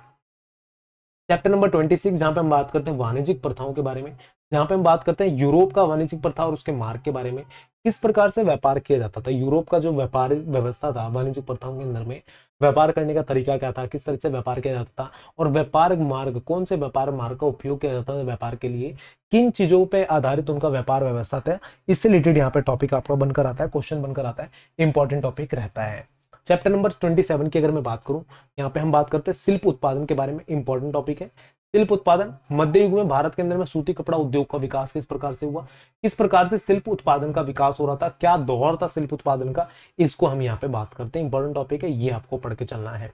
चैप्टर नंबर ट्वेंटी सिक्स जहाँ पे हम बात करते हैं वाणिज्यिक प्रथाओं के बारे में जहां पे हम बात करते हैं यूरोप का वाणिज्यिक प्रथा और उसके मार्ग के बारे में किस प्रकार से व्यापार किया जाता था यूरोप का जो व्यापार व्यवस्था था वाणिज्यिक प्रथाओं के अंदर में व्यापार करने का तरीका क्या था किस तरह से व्यापार किया जाता था और व्यापार मार्ग कौन से व्यापार मार्ग का उपयोग किया जाता था व्यापार के लिए किन चीजों पर आधारित उनका व्यापार व्यवस्था था इससे रिलेटेड यहाँ पे टॉपिक आपका बनकर आता है क्वेश्चन बनकर आता है इंपॉर्टेंट टॉपिक रहता है चैप्टर नंबर 27 की अगर मैं बात करूं यहाँ पे हम बात करते हैं शिल्प उत्पादन के बारे में इंपॉर्टेंट टॉपिक है शिल्प उत्पादन मध्य युग में भारत के अंदर में सूती कपड़ा उद्योग का विकास किस प्रकार से हुआ किस प्रकार से शिल्प उत्पादन का विकास हो रहा था क्या दौर था शिल्प उत्पादन का इसको हम यहाँ पे बात करते हैं इंपॉर्टेंट टॉपिक है ये आपको पढ़ के चलना है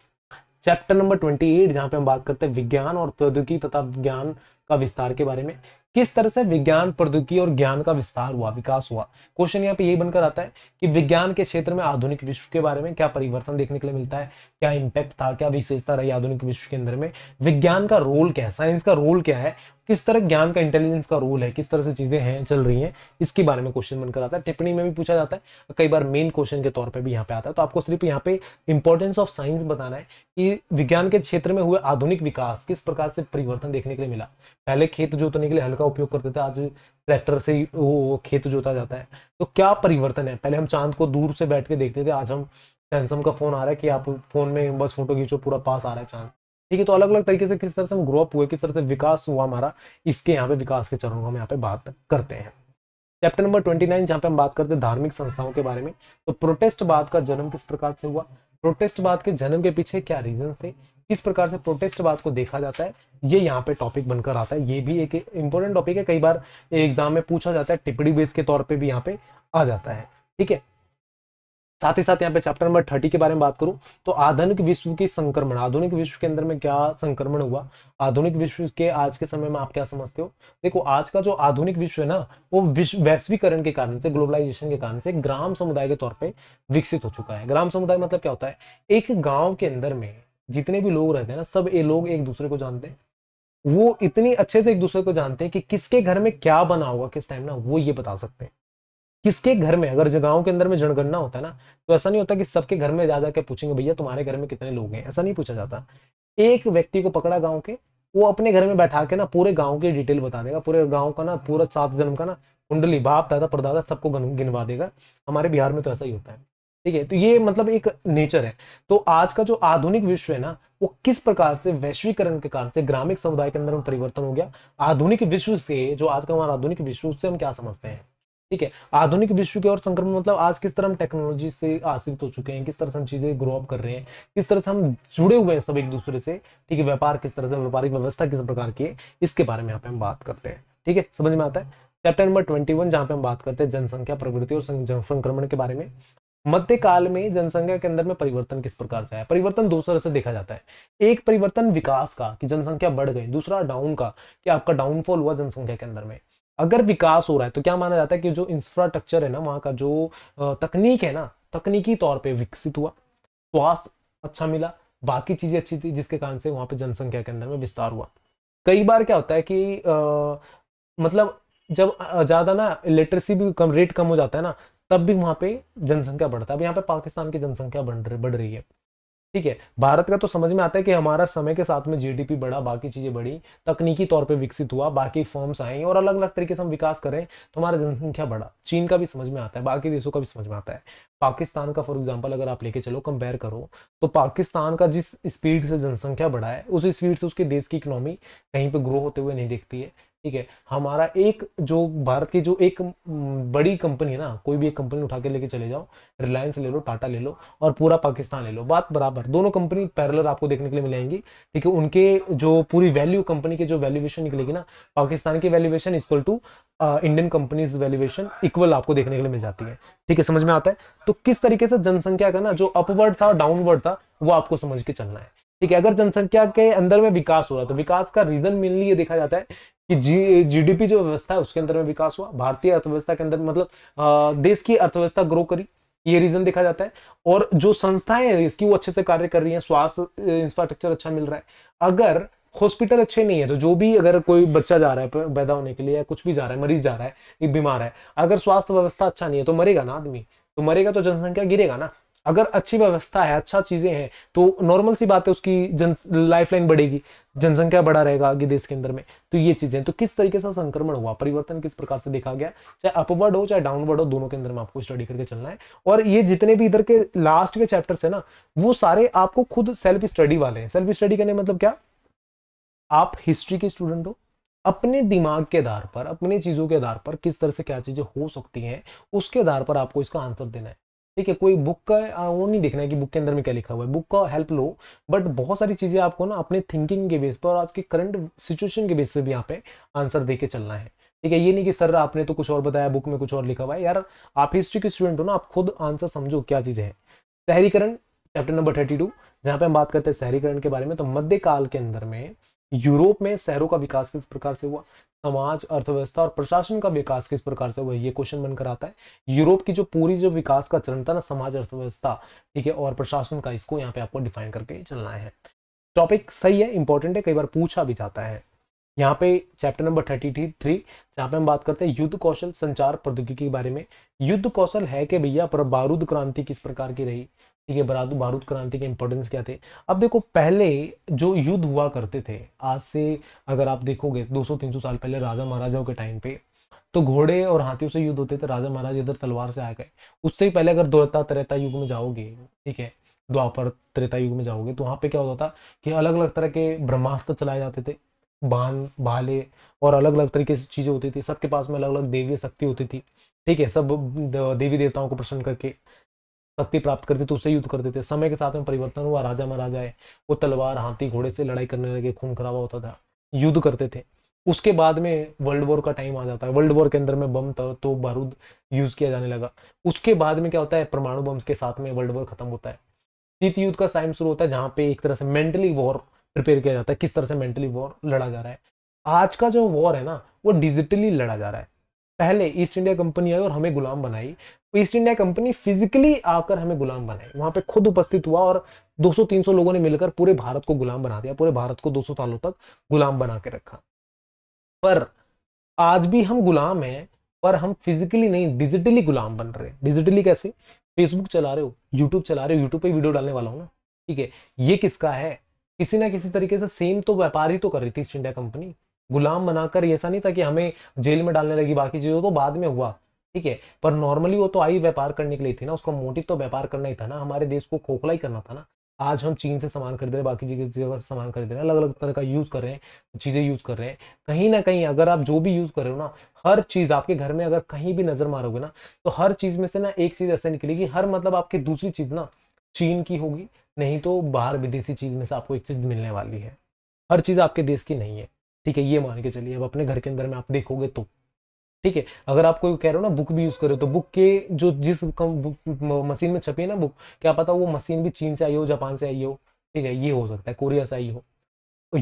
चैप्टर नंबर ट्वेंटी एट जहाँ पे हम बात करते हैं विज्ञान और प्रौद्योगिकी तथा ज्ञान का विस्तार के बारे में किस तरह से विज्ञान प्रौद्योगिकी और ज्ञान का विस्तार हुआ विकास हुआ क्वेश्चन यहाँ पे यही बनकर आता है कि विज्ञान के क्षेत्र में आधुनिक विश्व के बारे में क्या परिवर्तन देखने के लिए मिलता है क्या इंपैक्ट था क्या विशेषता रही आधुनिक विश्व के अंदर में विज्ञान का रोल क्या है साइंस का रोल क्या है किस तरह ज्ञान का इंटेलिजेंस का रोल है किस तरह से चीज़ें हैं चल रही हैं इसके बारे में क्वेश्चन बनकर आता है टिप्पणी में भी पूछा जाता है कई बार मेन क्वेश्चन के तौर पर भी यहाँ पे आता है तो आपको सिर्फ यहाँ पे इंपॉर्टेंस ऑफ साइंस बताना है कि विज्ञान के क्षेत्र में हुए आधुनिक विकास किस प्रकार से परिवर्तन देखने के लिए मिला पहले खेत जोतने के लिए हल्का उपयोग करते थे आज ट्रैक्टर से वो खेत जोता जाता है तो क्या परिवर्तन है पहले हम चांद को दूर से बैठ के देखते थे आज हम सैमसंग का फोन आ रहा है कि आप फोन में बस फोटो खींचो पूरा पास आ रहा है चांद ठीक है तो अलग अलग तरीके से किस तरह से हम ग्रो अप हुए किस तरह से विकास हुआ हमारा इसके यहाँ पे विकास के चरणों में हम यहाँ पे बात करते हैं चैप्टर नंबर ट्वेंटी नाइन जहाँ पे हम बात करते हैं धार्मिक संस्थाओं के बारे में तो प्रोटेस्टवाद का जन्म किस प्रकार से हुआ प्रोटेस्टवाद के जन्म के पीछे क्या रीजन थे किस प्रकार से प्रोटेस्टवाद को देखा जाता है ये यहाँ पे टॉपिक बनकर आता है ये भी एक इंपॉर्टेंट टॉपिक है कई बार एग्जाम में पूछा जाता है टिप्पणी बेस के तौर पर भी यहाँ पे आ जाता है ठीक है साथ ही साथ यहाँ पे चैप्टर नंबर थर्टी के बारे में बात करूं तो आधुनिक विश्व की संक्रमण आधुनिक विश्व के अंदर में क्या संक्रमण हुआ आधुनिक विश्व के आज के समय में आप क्या समझते हो देखो आज का जो आधुनिक विश्व है ना वो वैश्वीकरण के कारण से ग्लोबलाइजेशन के कारण से ग्राम समुदाय के तौर पर विकसित हो चुका है ग्राम समुदाय मतलब क्या होता है एक गाँव के अंदर में जितने भी लोग रहते हैं ना सब ये लोग एक दूसरे को जानते हैं वो इतनी अच्छे से एक दूसरे को जानते हैं कि किसके घर में क्या बना होगा किस टाइम ना वो ये बता सकते हैं किसके घर में अगर गाँव के अंदर में जनगणना होता ना तो ऐसा नहीं होता कि सबके घर में जा जाकर पूछेंगे भैया तुम्हारे घर में कितने लोग हैं ऐसा नहीं पूछा जाता एक व्यक्ति को पकड़ा गाँव के वो अपने घर में बैठा के ना पूरे गाँव की डिटेल बता देगा पूरे गाँव का ना पूरा सात जन्म का ना कुंडली बाप दादा परदादा सबको गिनवा देगा हमारे बिहार में तो ऐसा ही होता है ठीक है तो ये मतलब एक नेचर है तो आज का जो आधुनिक विश्व है ना वो किस प्रकार से वैश्वीकरण के कारण से ग्रामीण समुदाय के अंदर में परिवर्तन हो गया आधुनिक विश्व से जो आज का हमारा आधुनिक विश्व से हम क्या समझते हैं ठीक है आधुनिक विश्व की ओर संक्रमण मतलब आज किस तरह हम टेक्नोलॉजी से आश्रित हो चुके हैं किस तरह से हम चीजें ग्रो अप कर रहे हैं किस तरह से हम जुड़े हुए हैं सब एक दूसरे से ठीक है व्यापार किस तरह से व्यापारिक व्यवस्था किस प्रकार की है इसके बारे में यहाँ पे हम बात करते हैं ठीक है समझ में आता है चैप्टर नंबर ट्वेंटी वन जहाँ पे हम बात करते हैं जनसंख्या प्रवृत्ति और संक्रमण के बारे में मध्य काल में जनसंख्या के अंदर में परिवर्तन किस प्रकार से आया परिवर्तन दो तरह से देखा जाता है एक परिवर्तन विकास का कि जनसंख्या बढ़ गई दूसरा डाउन का कि आपका डाउनफॉल हुआ जनसंख्या के अंदर में अगर विकास हो रहा है तो क्या माना जाता है कि जो इंफ्रास्ट्रक्चर है ना वहाँ का जो तकनीक है ना तकनीकी तौर पे विकसित हुआ स्वास्थ्य अच्छा मिला बाकी चीजें अच्छी थी जिसके कारण से वहाँ पे जनसंख्या के अंदर में विस्तार हुआ कई बार क्या होता है कि आ, मतलब जब ज्यादा ना लिटरेसी भी कम रेट कम हो जाता है ना तब भी वहां पे जनसंख्या बढ़ता है अब यहाँ पे पाकिस्तान की जनसंख्या बढ़ बढ़ रही है ठीक है भारत का तो समझ में आता है कि हमारा समय के साथ में जीडीपी बढ़ा बाकी चीजें बढ़ी तकनीकी तौर पे विकसित हुआ बाकी फॉर्म्स आए और अलग अलग तरीके से हम विकास करें तो हमारा जनसंख्या बढ़ा चीन का भी समझ में आता है बाकी देशों का भी समझ में आता है पाकिस्तान का फॉर एग्जाम्पल अगर आप लेके चलो कंपेयर करो तो पाकिस्तान का जिस स्पीड से जनसंख्या बढ़ा है उस स्पीड से उसके देश की इकोनॉमी कहीं पर ग्रो होते हुए नहीं दिखती है ठीक है हमारा एक जो भारत की जो एक बड़ी कंपनी है ना कोई भी एक कंपनी उठा के लेके चले जाओ रिलायंस ले लो टाटा ले लो और पूरा पाकिस्तान ले लो बात बराबर दोनों कंपनी पैरलर आपको देखने के लिए मिलेंगी ठीक है उनके जो पूरी वैल्यू कंपनी की जो वैल्यूएशन निकलेगी ना पाकिस्तान की valuation equal to Indian companies valuation equal आपको देखने के लिए मिल जाती है ठीक है समझ में आता है तो किस तरीके से जनसंख्या का ना जो अपवर्ड था डाउनवर्ड था वो आपको समझ के चलना है ठीक है अगर जनसंख्या के अंदर में विकास हो रहा है तो विकास का रीजन मेनली ये देखा जाता है कि जी जीडीपी जो व्यवस्था है उसके अंदर में विकास हुआ भारतीय अर्थव्यवस्था के अंदर मतलब देश की अर्थव्यवस्था ग्रो करी ये रीजन देखा जाता है और जो संस्थाएं हैं इसकी वो अच्छे से कार्य कर रही हैं स्वास्थ्य इंफ्रास्ट्रक्चर अच्छा मिल रहा है अगर हॉस्पिटल अच्छे नहीं है तो जो भी अगर कोई बच्चा जा रहा है पैदा होने के लिए या कुछ भी जा रहा है मरीज जा रहा है बीमार है अगर स्वास्थ्य व्यवस्था अच्छा नहीं है तो मरेगा ना आदमी तो मरेगा तो जनसंख्या गिरेगा ना अगर अच्छी व्यवस्था है अच्छा चीजें हैं तो नॉर्मल सी बात है उसकी जन लाइफ लाइन बढ़ेगी जनसंख्या बढ़ा रहेगा आगे देश के अंदर में तो ये चीजें तो किस तरीके से संक्रमण हुआ परिवर्तन किस प्रकार से देखा गया चाहे अपवर्ड हो चाहे डाउनवर्ड हो दोनों के अंदर में आपको स्टडी करके चलना है और ये जितने भी इधर के लास्ट के चैप्टर्स है ना वो सारे आपको खुद सेल्फ स्टडी वाले हैं सेल्फ स्टडी करने मतलब क्या आप हिस्ट्री के स्टूडेंट हो अपने दिमाग के आधार पर अपने चीज़ों के आधार पर किस तरह से क्या चीज़ें हो सकती हैं उसके आधार पर आपको इसका आंसर देना है ठीक है कोई बुक का आ, वो नहीं देखना है कि बुक के अंदर में क्या लिखा हुआ है बुक का हेल्प लो बट बहुत सारी चीज़ें आपको ना अपने थिंकिंग के बेस पर और आज के करंट सिचुएशन के बेस पर भी यहाँ पे आंसर दे के चलना है ठीक है ये नहीं कि सर आपने तो कुछ और बताया बुक में कुछ और लिखा हुआ है यार आप हिस्ट्री के स्टूडेंट हो ना आप खुद आंसर समझो क्या चीज है शहरीकरण चैप्टर नंबर थर्टी टू जहां पे हम बात करते हैं शहरीकरण के बारे में तो मध्यकाल के अंदर में यूरोप में शहरों का विकास किस प्रकार से हुआ समाज अर्थव्यवस्था और प्रशासन का विकास किस प्रकार से हुआ ये क्वेश्चन बनकर आता है यूरोप की जो पूरी जो विकास का चरण था ना समाज अर्थव्यवस्था ठीक है और प्रशासन का इसको यहाँ पे आपको डिफाइन करके चलना है टॉपिक सही है इंपॉर्टेंट है कई बार पूछा भी जाता है यहाँ पे चैप्टर नंबर थर्टी थ्री जहाँ पे हम बात करते हैं युद्ध कौशल संचार प्रौद्योगिकी के बारे में युद्ध कौशल है कि भैया पर बारूद क्रांति किस प्रकार की रही ठीक है बरात बारूद क्रांति के इंपॉर्टेंस क्या थे अब देखो पहले जो युद्ध हुआ करते थे आज से अगर आप देखोगे 200-300 साल पहले राजा महाराजाओं के टाइम पे तो घोड़े और हाथियों से युद्ध होते थे राजा महाराज इधर तलवार से आ गए उससे ही पहले अगर द्वैता त्रेता युग में जाओगे ठीक है द्वापर त्रेता युग में जाओगे तो वहाँ पे क्या होता था कि अलग अलग तरह के ब्रह्मास्त्र चलाए जाते थे बाण भाले और अलग अलग तरीके से चीज़ें होती थी सबके पास में अलग अलग देवी शक्ति होती थी ठीक है सब देवी देवताओं को प्रसन्न करके शक्ति प्राप्त करते तो उससे युद्ध करते थे समय के साथ में परिवर्तन हुआ राजा महाराजा है वो तलवार हाथी घोड़े से लड़ाई करने लगे खून खराबा होता था युद्ध करते थे उसके बाद में वर्ल्ड वॉर का टाइम आ जाता है वर्ल्ड वॉर के अंदर में बम तो बारूद यूज किया जाने लगा उसके बाद में क्या होता है परमाणु बम्स के साथ में वर्ल्ड वॉर खत्म होता है शीत युद्ध का टाइम शुरू होता है जहाँ पे एक तरह से मेंटली वॉर प्रिपेयर किया जाता है किस तरह से मेंटली वॉर लड़ा जा रहा है आज का जो वॉर है ना वो डिजिटली लड़ा जा रहा है पहले ईस्ट इंडिया कंपनी आई और हमें गुलाम बनाई ईस्ट इंडिया कंपनी फिजिकली आकर हमें गुलाम बनाए वहां पे खुद उपस्थित हुआ और 200-300 लोगों ने मिलकर पूरे भारत को गुलाम बना दिया पूरे भारत को 200 सालों तक गुलाम बना के रखा पर आज भी हम गुलाम हैं पर हम फिजिकली नहीं डिजिटली गुलाम बन रहे हैं डिजिटली कैसे फेसबुक चला रहे हो यूट्यूब चला रहे हो यूट्यूब पर वीडियो डालने वाला हूँ ना ठीक है ये किसका है किसी ना किसी तरीके से सेम तो व्यापार ही तो कर रही थी ईस्ट इंडिया कंपनी गुलाम बनाकर ऐसा नहीं था कि हमें जेल में डालने लगी बाकी चीजों तो बाद में हुआ ठीक है पर नॉर्मली वो तो आई व्यापार करने के लिए थी ना उसका मोटिव तो व्यापार करना ही था ना हमारे देश को खोखला ही करना था ना आज हम चीन से सामान खरीद रहे हैं बाकी जगह सामान खरीद रहे हैं अलग अलग तरह का यूज़ कर रहे हैं चीज़ें यूज़ कर रहे हैं कहीं ना कहीं अगर आप जो भी यूज़ कर रहे हो ना हर चीज़ आपके घर में अगर कहीं भी नज़र मारोगे ना तो हर चीज़ में से ना एक चीज़ ऐसे निकलेगी हर मतलब आपकी दूसरी चीज़ ना चीन की होगी नहीं तो बाहर विदेशी चीज़ में से आपको एक चीज़ मिलने वाली है हर चीज़ आपके देश की नहीं है ठीक है ये मान के चलिए अब अपने घर के अंदर में आप देखोगे तो ठीक है अगर आप कोई कह रहे हो ना बुक भी यूज कर रहे हो तो बुक के जो जिस मशीन में छपी है ना बुक क्या पता वो मशीन भी चीन से आई हो जापान से आई हो ठीक है ये हो सकता है कोरिया से आई हो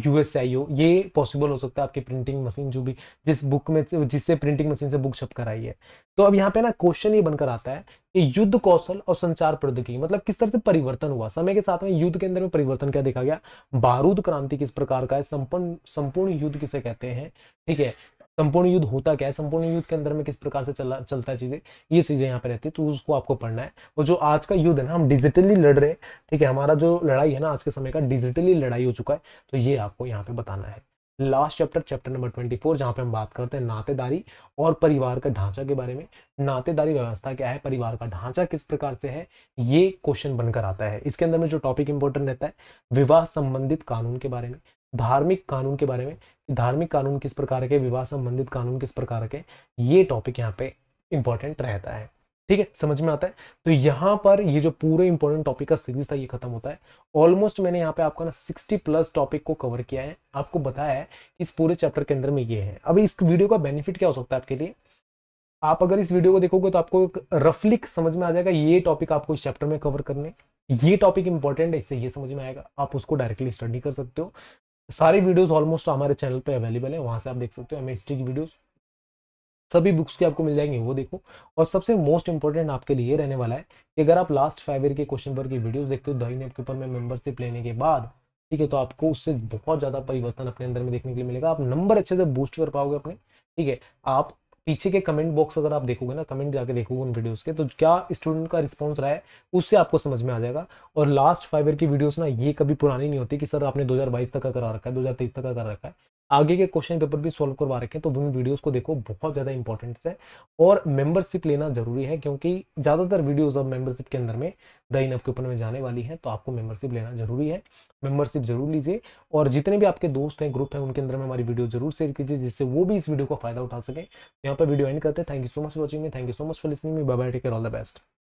यूएस से आई हो ये पॉसिबल हो सकता है आपकी प्रिंटिंग मशीन जो भी जिस बुक में जिससे प्रिंटिंग मशीन से बुक छप कर आई है तो अब यहाँ पे ना क्वेश्चन ये बनकर आता है कि युद्ध कौशल और संचार प्रौद्योगिकी मतलब किस तरह से परिवर्तन हुआ समय के साथ में युद्ध के अंदर में परिवर्तन क्या देखा गया बारूद क्रांति किस प्रकार का है संपूर्ण संपूर्ण युद्ध किसे कहते हैं ठीक है संपूर्ण युद्ध होता क्या है संपूर्ण युद्ध के अंदर में किस प्रकार से चला चलता है चीजें ये चीजें यहाँ पे रहती है तो उसको आपको पढ़ना है और जो आज का युद्ध है ना हम डिजिटली लड़ रहे हैं ठीक है हमारा जो लड़ाई है ना आज के समय का डिजिटली लड़ाई हो चुका है तो ये आपको यहाँ पे बताना है last chapter chapter number twenty four जहाँ पे हम बात करते हैं नातेदारी और परिवार का ढांचा के बारे में नातेदारी व्यवस्था क्या है परिवार का ढांचा किस प्रकार से है ये क्वेश्चन बनकर आता है इसके अंदर में जो टॉपिक इंपॉर्टेंट रहता है विवाह संबंधित कानून के बारे में धार्मिक कानून के बारे में धार्मिक कानून किस प्रकार के विवाह संबंधित कानून किस प्रकार के ये टॉपिक यहाँ पे इंपॉर्टेंट रहता है ठीक है समझ में आता है तो यहाँ पर ये जो पूरे इंपॉर्टेंट टॉपिक का सीरीज था ये खत्म होता है ऑलमोस्ट मैंने यहाँ पे आपका ना 60 प्लस टॉपिक को कवर किया है आपको बताया है कि इस पूरे चैप्टर के अंदर में ये है अब इस वीडियो का बेनिफिट क्या हो सकता है आपके लिए आप अगर इस वीडियो को देखोगे तो आपको रफली समझ में आ जाएगा ये टॉपिक आपको इस चैप्टर में कवर करने ये टॉपिक इंपॉर्टेंट है इससे ये समझ में आएगा आप उसको डायरेक्टली स्टडी कर सकते हो सारी वीडियोस ऑलमोस्ट हमारे चैनल पे अवेलेबल है वहां से आप देख सकते हो एम हिस्ट्री की वीडियोस सभी बुक्स की आपको मिल जाएंगे वो देखो और सबसे मोस्ट इंपॉर्टेंट आपके लिए रहने वाला है कि अगर आप लास्ट फाइव ईयर के क्वेश्चन पर की वीडियोस देखते हो दही के ऊपर में मेंबरशिप लेने के बाद ठीक है तो आपको उससे बहुत ज्यादा परिवर्तन अपने अंदर में देखने के लिए मिलेगा आप नंबर अच्छे से बूस्ट कर पाओगे अपने ठीक है आप पीछे के कमेंट बॉक्स अगर आप देखोगे ना कमेंट जाके देखोगे उन वीडियोस के तो क्या स्टूडेंट का रिस्पॉन्स रहा है उससे आपको समझ में आ जाएगा और लास्ट फाइव ईयर की वीडियोस ना ये कभी पुरानी नहीं होती कि सर आपने 2022 तक का करा रखा है 2023 तक का करा रखा है आगे के क्वेश्चन पेपर भी सॉल्व करवा रखे हैं तो भी वीडियोस को देखो बहुत ज़्यादा इंपॉर्टेंट है और मेंबरशिप लेना जरूरी है क्योंकि ज़्यादातर वीडियोस अब मेंबरशिप के अंदर में द के ऊपर में जाने वाली है तो आपको मेंबरशिप लेना जरूरी है मेंबरशिप जरूर लीजिए और जितने भी आपके दोस्त हैं ग्रुप है उनके अंदर में हमारी वीडियो जरूर शेयर कीजिए जिससे वो भी इस वीडियो का फायदा उठा सके तो यहाँ पर वीडियो एंड करते हैं thank you so much watching thank you so much for listening bye take all the best